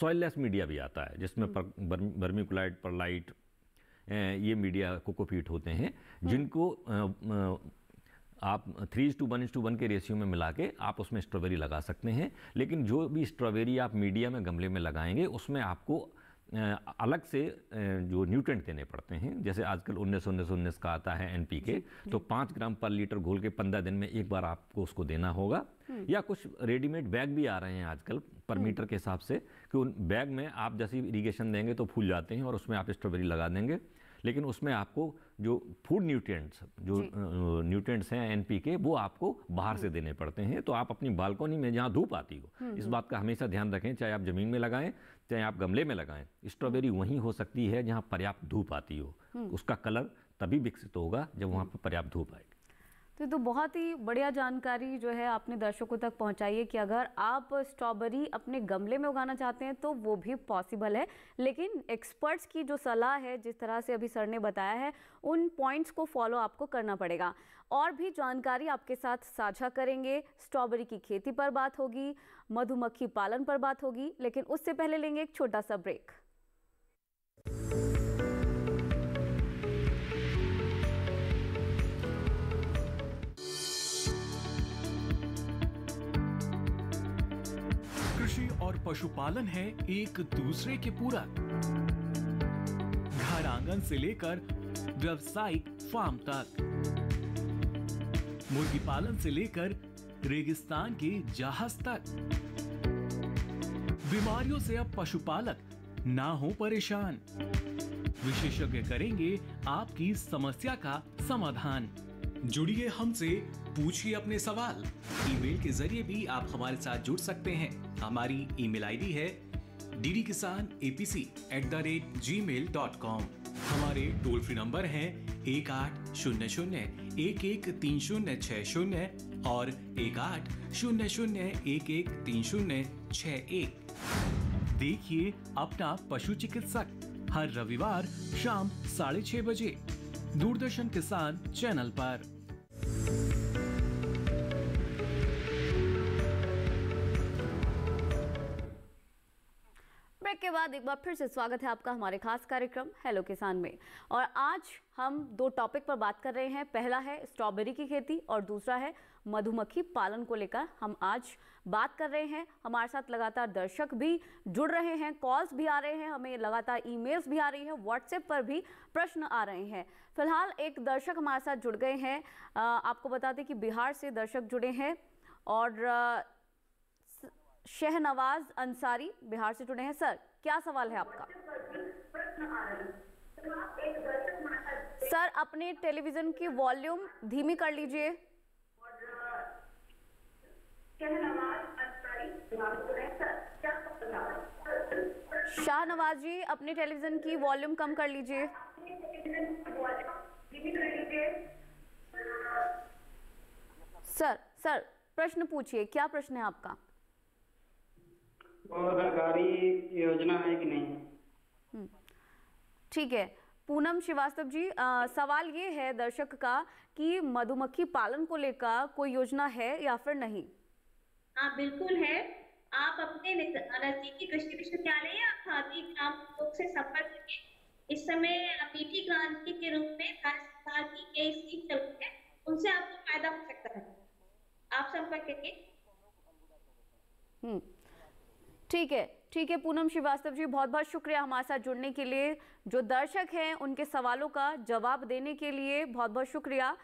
सॉइललेस मीडिया भी आता है जिसमें बर्मी कोलाइट बर्मिकुलाइट परलाइट ये मीडिया कोकोपीट होते हैं हम्म। जिनको आप three two one two one के रेशियो में मिला के आप उसमें स्ट्रॉबेरी लगा सकते हैं लेकिन जो भी स्ट्रॉबेरी आप मीडिया में गमले में लगाएंगे उसमें आपको अलग से जो न्यूट्रेंट देने पड़ते हैं जैसे आजकल उन्नीस उन्नीस उन्नीस का आता है एनपीके तो हम्म। पाँच ग्राम पर लीटर घोल के पंद्रह दिन में एक बार आपको उसको देना होगा हम्म। या कुछ रेडीमेड बैग भी आ रहे हैं आजकल पर हम्म। मीटर के हिसाब से कि उन बैग में आप जैसे इरीगेशन देंगे तो फूल जाते हैं और उसमें आप स्ट्रॉबेरी लगा देंगे लेकिन उसमें आपको जो फूड न्यूट्रिएंट्स जो न्यूट्रिएंट्स हैं एनपीके वो आपको बाहर से देने पड़ते हैं तो आप अपनी बालकोनी में जहाँ धूप आती हो इस बात का हमेशा ध्यान रखें चाहे आप ज़मीन में लगाएं चाहे आप गमले में लगाएं स्ट्रॉबेरी हम्म। वहीं हो सकती है जहाँ पर्याप्त धूप आती हो हम्म। उसका कलर तभी विकसित होगा जब वहाँ पर पर्याप्त धूप आएगी तो तो बहुत ही बढ़िया जानकारी जो है आपने दर्शकों तक पहुंचाई है कि अगर आप स्ट्रॉबेरी अपने गमले में उगाना चाहते हैं तो वो भी पॉसिबल है लेकिन एक्सपर्ट्स की जो सलाह है जिस तरह से अभी सर ने बताया है उन पॉइंट्स को फॉलो आपको करना पड़ेगा और भी जानकारी आपके साथ साझा करेंगे स्ट्रॉबेरी की खेती पर बात होगी मधुमक्खी पालन पर बात होगी लेकिन उससे पहले लेंगे एक छोटा सा ब्रेक कृषि और पशुपालन है एक दूसरे के पूरा घर आंगन से लेकर व्यवसायिक फार्म तक मुर्गी पालन से लेकर रेगिस्तान के जहाज तक बीमारियों से अब पशुपालक ना हो परेशान विशेषज्ञ करेंगे आपकी समस्या का समाधान जुड़िए हमसे पूछिए अपने सवाल ईमेल के जरिए भी आप हमारे साथ जुड़ सकते हैं हमारी ईमेल आईडी है D Kisan APC at the rate gmail dot com हमारे टोल फ्री नंबर है एक आठ शून्य शून्य एक एक तीन शून्य छः शून्य और एक आठ शून्य शून्य एक एक तीन शून्य छः एक देखिए अपना पशु चिकित्सक हर रविवार शाम साढ़े छह बजे दूरदर्शन किसान चैनल पर के बाद एक बार फिर से स्वागत है आपका हमारे खास कार्यक्रम हेलो किसान में और आज हम दो टॉपिक पर बात कर रहे हैं पहला है स्ट्रॉबेरी की खेती और दूसरा है मधुमक्खी पालन को लेकर हम आज बात कर रहे हैं हमारे साथ लगातार दर्शक भी जुड़ रहे हैं कॉल्स भी आ रहे हैं हमें लगातार ईमेल्स भी आ रही है व्हाट्सएप पर भी प्रश्न आ रहे हैं फिलहाल एक दर्शक हमारे साथ जुड़ गए हैं आपको बता दें कि बिहार से दर्शक जुड़े हैं और शहनवाज अंसारी बिहार से जुड़े हैं सर क्या सवाल है आपका सर अपने टेलीविजन की वॉल्यूम धीमी कर लीजिए शाहनवाज जी अपने टेलीविजन की वॉल्यूम कम कर लीजिए सर सर प्रश्न पूछिए क्या प्रश्न है आपका सरकारी योजना है कि नहीं हम्म। ठीक है पूनम श्रीवास्तव जी आ, सवाल ये है दर्शक का कि मधुमक्खी पालन को लेकर कोई योजना है या फिर नहीं हाँ बिल्कुल है आप अपने नजदीकी कृषि विश्वविद्यालय या खादी ग्राम से संपर्क करके इस समय पीटी क्रांति के रूप में भारत सरकार की कई स्कीम चल रही है उनसे आपको फायदा हो सकता है आप संपर्क करके हम्म ठीक है ठीक है पूनम श्रीवास्तव जी बहुत बहुत शुक्रिया हमारे साथ जुड़ने के लिए जो दर्शक हैं उनके सवालों का जवाब देने के लिए बहुत बहुत शुक्रिया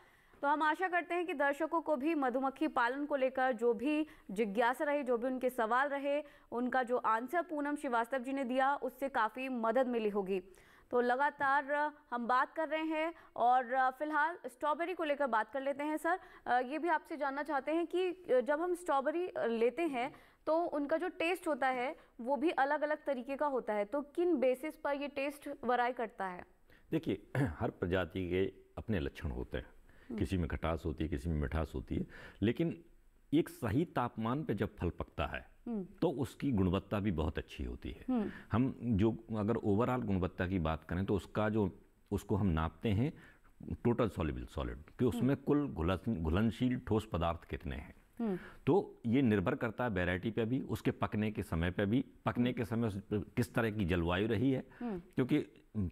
तो हम आशा करते हैं कि दर्शकों को भी मधुमक्खी पालन को लेकर जो भी जिज्ञासा रहे जो भी उनके सवाल रहे उनका जो आंसर पूनम श्रीवास्तव जी ने दिया उससे काफ़ी मदद मिली होगी तो लगातार हम बात कर रहे हैं और फिलहाल स्ट्रॉबेरी को लेकर बात कर लेते हैं सर ये भी आपसे जानना चाहते हैं कि जब हम स्ट्रॉबेरी लेते हैं तो उनका जो टेस्ट होता है वो भी अलग अलग तरीके का होता है तो किन बेसिस पर ये टेस्ट वराई करता है देखिए [CLEARS THROAT] हर प्रजाति के अपने लक्षण होते हैं हम्म। किसी में खटास होती है किसी में मिठास होती है लेकिन एक सही तापमान पे जब फल पकता है हम्म। तो उसकी गुणवत्ता भी बहुत अच्छी होती है हम्म। हम जो अगर ओवरऑल गुणवत्ता की बात करें तो उसका जो उसको हम नापते हैं टोटल सॉलिबल सॉलिड कि उसमें कुल घुलनशील ठोस पदार्थ कितने हैं हम्म। तो ये निर्भर करता है वेराइटी पे भी उसके पकने के समय पे भी पकने के समय किस तरह की जलवायु रही है हम्म। क्योंकि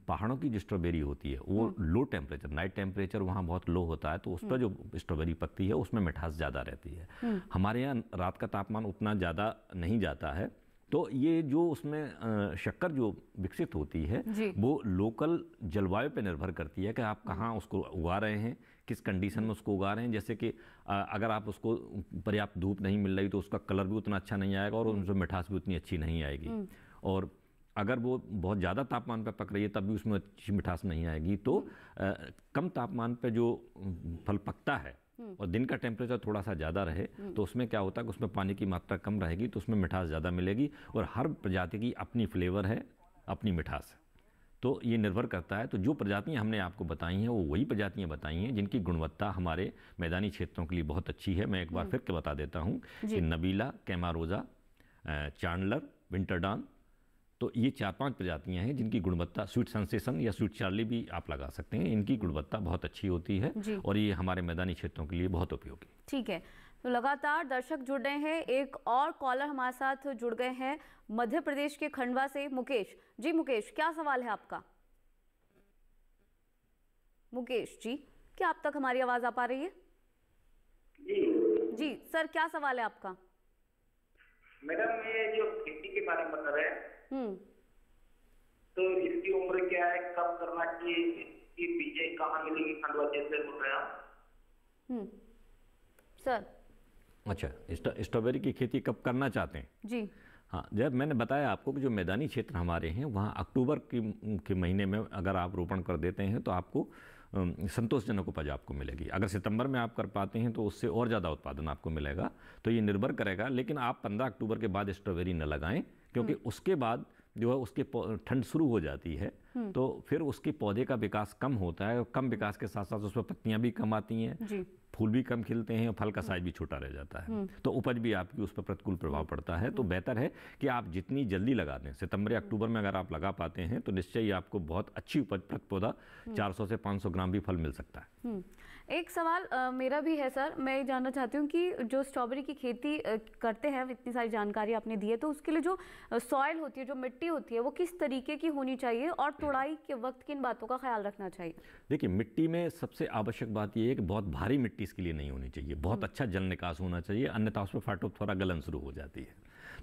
पहाड़ों की जो स्ट्रॉबेरी होती है वो लो टेम्परेचर नाइट टेम्परेचर वहाँ बहुत लो होता है तो उस पर हम्म। जो स्ट्रॉबेरी पकती है उसमें मिठास ज़्यादा रहती है हमारे यहाँ रात का तापमान उतना ज़्यादा नहीं जाता है तो ये जो उसमें शक्कर जो विकसित होती है वो लोकल जलवायु पर निर्भर करती है कि आप कहाँ उसको उगा रहे हैं किस कंडीशन में उसको उगा रहे हैं जैसे कि अगर आप उसको पर्याप्त धूप नहीं मिल रही तो उसका कलर भी उतना अच्छा नहीं आएगा और हम्म। उनसे मिठास भी उतनी अच्छी नहीं आएगी हम्म। और अगर वो बहुत ज़्यादा तापमान पर पक रही है तब भी उसमें अच्छी मिठास नहीं आएगी तो आ, हम्म। कम तापमान पर जो फल पकता है और दिन का टेम्परेचर थोड़ा सा ज़्यादा रहे तो उसमें क्या होता है कि उसमें पानी की मात्रा कम रहेगी तो उसमें मिठास ज़्यादा मिलेगी और हर प्रजाति की अपनी फ्लेवर है अपनी मिठास है तो ये निर्भर करता है तो जो प्रजातियाँ हमने आपको बताई हैं वो वही प्रजातियाँ बताई हैं जिनकी गुणवत्ता हमारे मैदानी क्षेत्रों के लिए बहुत अच्छी है मैं एक बार हम्म। फिर के बता देता हूँ कि नबीला कैमारोजा चांडलर विंटरडान तो ये चार पांच प्रजातियां हैं जिनकी गुणवत्ता स्वीट सेंसेशन या स्वीट चार्ली भी आप लगा सकते हैं इनकी गुणवत्ता बहुत अच्छी होती है और ये हमारे मैदानी क्षेत्रों के लिए बहुत उपयोगी ठीक है तो लगातार दर्शक जुड़ रहे हैं एक और कॉलर हमारे साथ जुड़ गए हैं मध्य प्रदेश के खंडवा से मुकेश जी मुकेश क्या सवाल है आपका मुकेश जी क्या आप तक हमारी आवाज आ पा रही है जी जी सर क्या सवाल है आपका मैडम ये जो खेती के बारे में बता रहे हैं हम्म। तो इसकी उम्र क्या है कब करना चाहिए कहाँ मिलेगी खंडवा जैसे बोल रहे हैं हम्म। सर अच्छा स्ट्रॉबेरी की खेती कब करना चाहते हैं जी हाँ जब मैंने बताया आपको कि जो मैदानी क्षेत्र हमारे हैं वहाँ अक्टूबर की के महीने में अगर आप रोपण कर देते हैं तो आपको संतोषजनक उपज आपको मिलेगी अगर सितंबर में आप कर पाते हैं तो उससे और ज़्यादा उत्पादन आपको मिलेगा तो ये निर्भर करेगा लेकिन आप पंद्रह अक्टूबर के बाद स्ट्रॉबेरी न लगाएं क्योंकि हम्म। उसके बाद जो है उसके ठंड शुरू हो जाती है हम्म। तो फिर उसके पौधे का विकास कम होता है और कम हम्म। विकास के साथ साथ उसमें पत्तियां भी कम आती हैं फूल भी कम खिलते हैं और फल का हम्म। साइज भी छोटा रह जाता है तो उपज भी आपकी उस पर प्रतिकूल प्रभाव पड़ता है तो बेहतर है कि आप जितनी जल्दी लगा दें सितंबर या अक्टूबर में अगर आप लगा पाते हैं तो निश्चय ही आपको बहुत अच्छी उपज प्रति पौधा चार से पाँच ग्राम भी फल मिल सकता है एक सवाल आ, मेरा भी है सर मैं ये जानना चाहती हूँ कि जो स्ट्रॉबेरी की खेती करते हैं इतनी सारी जानकारी आपने दी है तो उसके लिए जो सॉयल होती है जो मिट्टी होती है वो किस तरीके की होनी चाहिए और तोड़ाई के वक्त किन बातों का ख्याल रखना चाहिए देखिए मिट्टी में सबसे आवश्यक बात यह है कि बहुत भारी मिट्टी इसके लिए नहीं होनी चाहिए बहुत हम्म। अच्छा जल निकास होना चाहिए अन्यथा उसमें थोड़ा गलन शुरू हो जाती है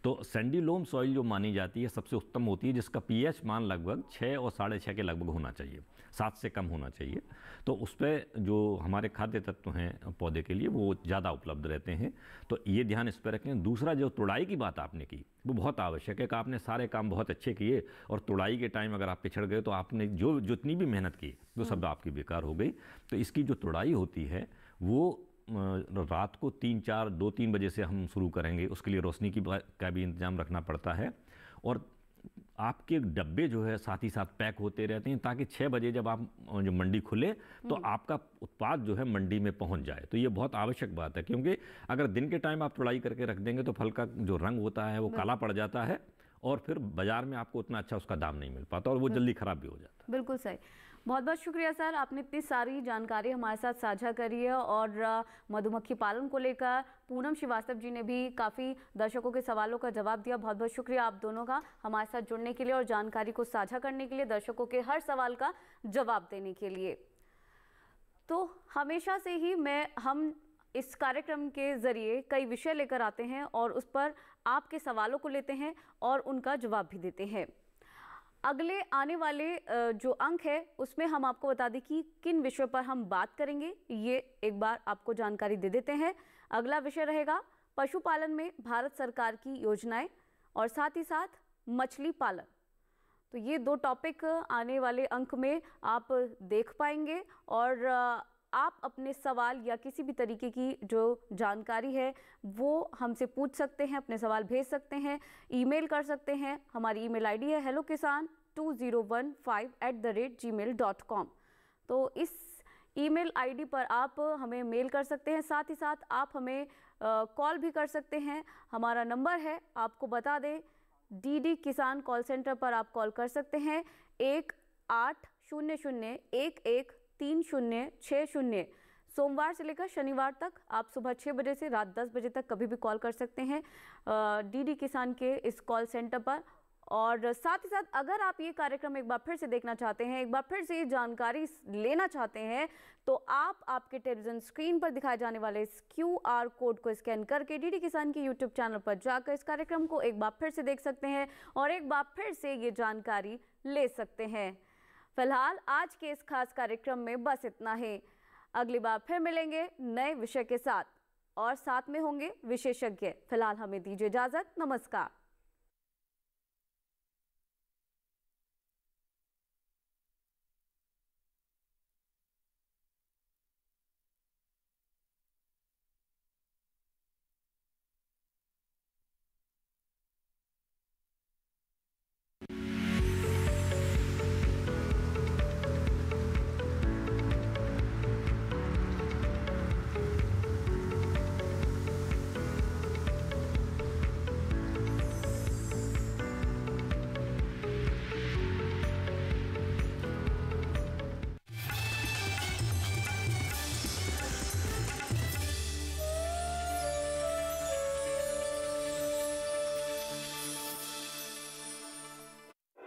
तो सैंडीलोम सॉइल जो मानी जाती है सबसे उत्तम होती है जिसका पीएच मान लगभग छः और साढ़े छः के लगभग होना चाहिए सात से कम होना चाहिए तो उस पर जो हमारे खाद्य तत्व हैं पौधे के लिए वो ज़्यादा उपलब्ध रहते हैं तो ये ध्यान इस पर रखें दूसरा जो तुड़ाई की बात आपने की वो बहुत आवश्यक है कि आपने सारे काम बहुत अच्छे किए और तुड़ाई के टाइम अगर आप पिछड़ गए तो आपने जो जितनी भी मेहनत की वो सब आपकी बेकार हो गई तो इसकी जो तुड़ाई होती है वो रात को तीन चार दो तीन बजे से हम शुरू करेंगे उसके लिए रोशनी की का भी इंतज़ाम रखना पड़ता है और आपके डब्बे जो है साथ ही साथ पैक होते रहते हैं ताकि छः बजे जब आप जो मंडी खुले तो हम्म। आपका उत्पाद जो है मंडी में पहुंच जाए तो ये बहुत आवश्यक बात है क्योंकि अगर दिन के टाइम आप तोड़ाई करके रख देंगे तो फल का जो रंग होता है वो काला पड़ जाता है और फिर बाज़ार में आपको उतना अच्छा उसका दाम नहीं मिल पाता और वो जल्दी ख़राब भी हो जाता है बिल्कुल सही बहुत बहुत शुक्रिया सर आपने इतनी सारी जानकारी हमारे साथ साझा करी है और मधुमक्खी पालन को लेकर पूनम श्रीवास्तव जी ने भी काफ़ी दर्शकों के सवालों का जवाब दिया बहुत बहुत शुक्रिया आप दोनों का हमारे साथ जुड़ने के लिए और जानकारी को साझा करने के लिए दर्शकों के हर सवाल का जवाब देने के लिए तो हमेशा से ही मैं हम इस कार्यक्रम के ज़रिए कई विषय लेकर आते हैं और उस पर आपके सवालों को लेते हैं और उनका जवाब भी देते हैं अगले आने वाले जो अंक है उसमें हम आपको बता दें कि किन विषय पर हम बात करेंगे ये एक बार आपको जानकारी दे देते हैं अगला विषय रहेगा पशुपालन में भारत सरकार की योजनाएं और साथ ही साथ मछली पालन तो ये दो टॉपिक आने वाले अंक में आप देख पाएंगे और आप अपने सवाल या किसी भी तरीके की जो जानकारी है वो हमसे पूछ सकते हैं अपने सवाल भेज सकते हैं ईमेल कर सकते हैं हमारी ईमेल आईडी है hello Kisan two zero one five at the rate gmail dot com तो इस ईमेल आईडी पर आप हमें मेल कर सकते हैं साथ ही साथ आप हमें कॉल भी कर सकते हैं हमारा नंबर है आपको बता दें डीडी किसान कॉल सेंटर पर आप कॉल कर सकते हैं एक आठ शून्य शून्य एक एक तीन शून्य छः शून्य सोमवार से लेकर शनिवार तक आप सुबह छः बजे से रात दस बजे तक कभी भी कॉल कर सकते हैं डीडी किसान के इस कॉल सेंटर पर और साथ ही साथ अगर आप ये कार्यक्रम एक बार फिर से देखना चाहते हैं एक बार फिर से ये जानकारी लेना चाहते हैं तो आप आपके टेलीविज़न स्क्रीन पर दिखाए जाने वाले इस क्यू आर कोड को स्कैन करके डीडी किसान के यूट्यूब चैनल पर जाकर इस कार्यक्रम को एक बार फिर से देख सकते हैं और एक बार फिर से ये जानकारी ले सकते हैं फिलहाल आज के इस खास कार्यक्रम में बस इतना ही अगली बार फिर मिलेंगे नए विषय के साथ और साथ में होंगे विशेषज्ञ फिलहाल हमें दीजिए इजाज़त नमस्कार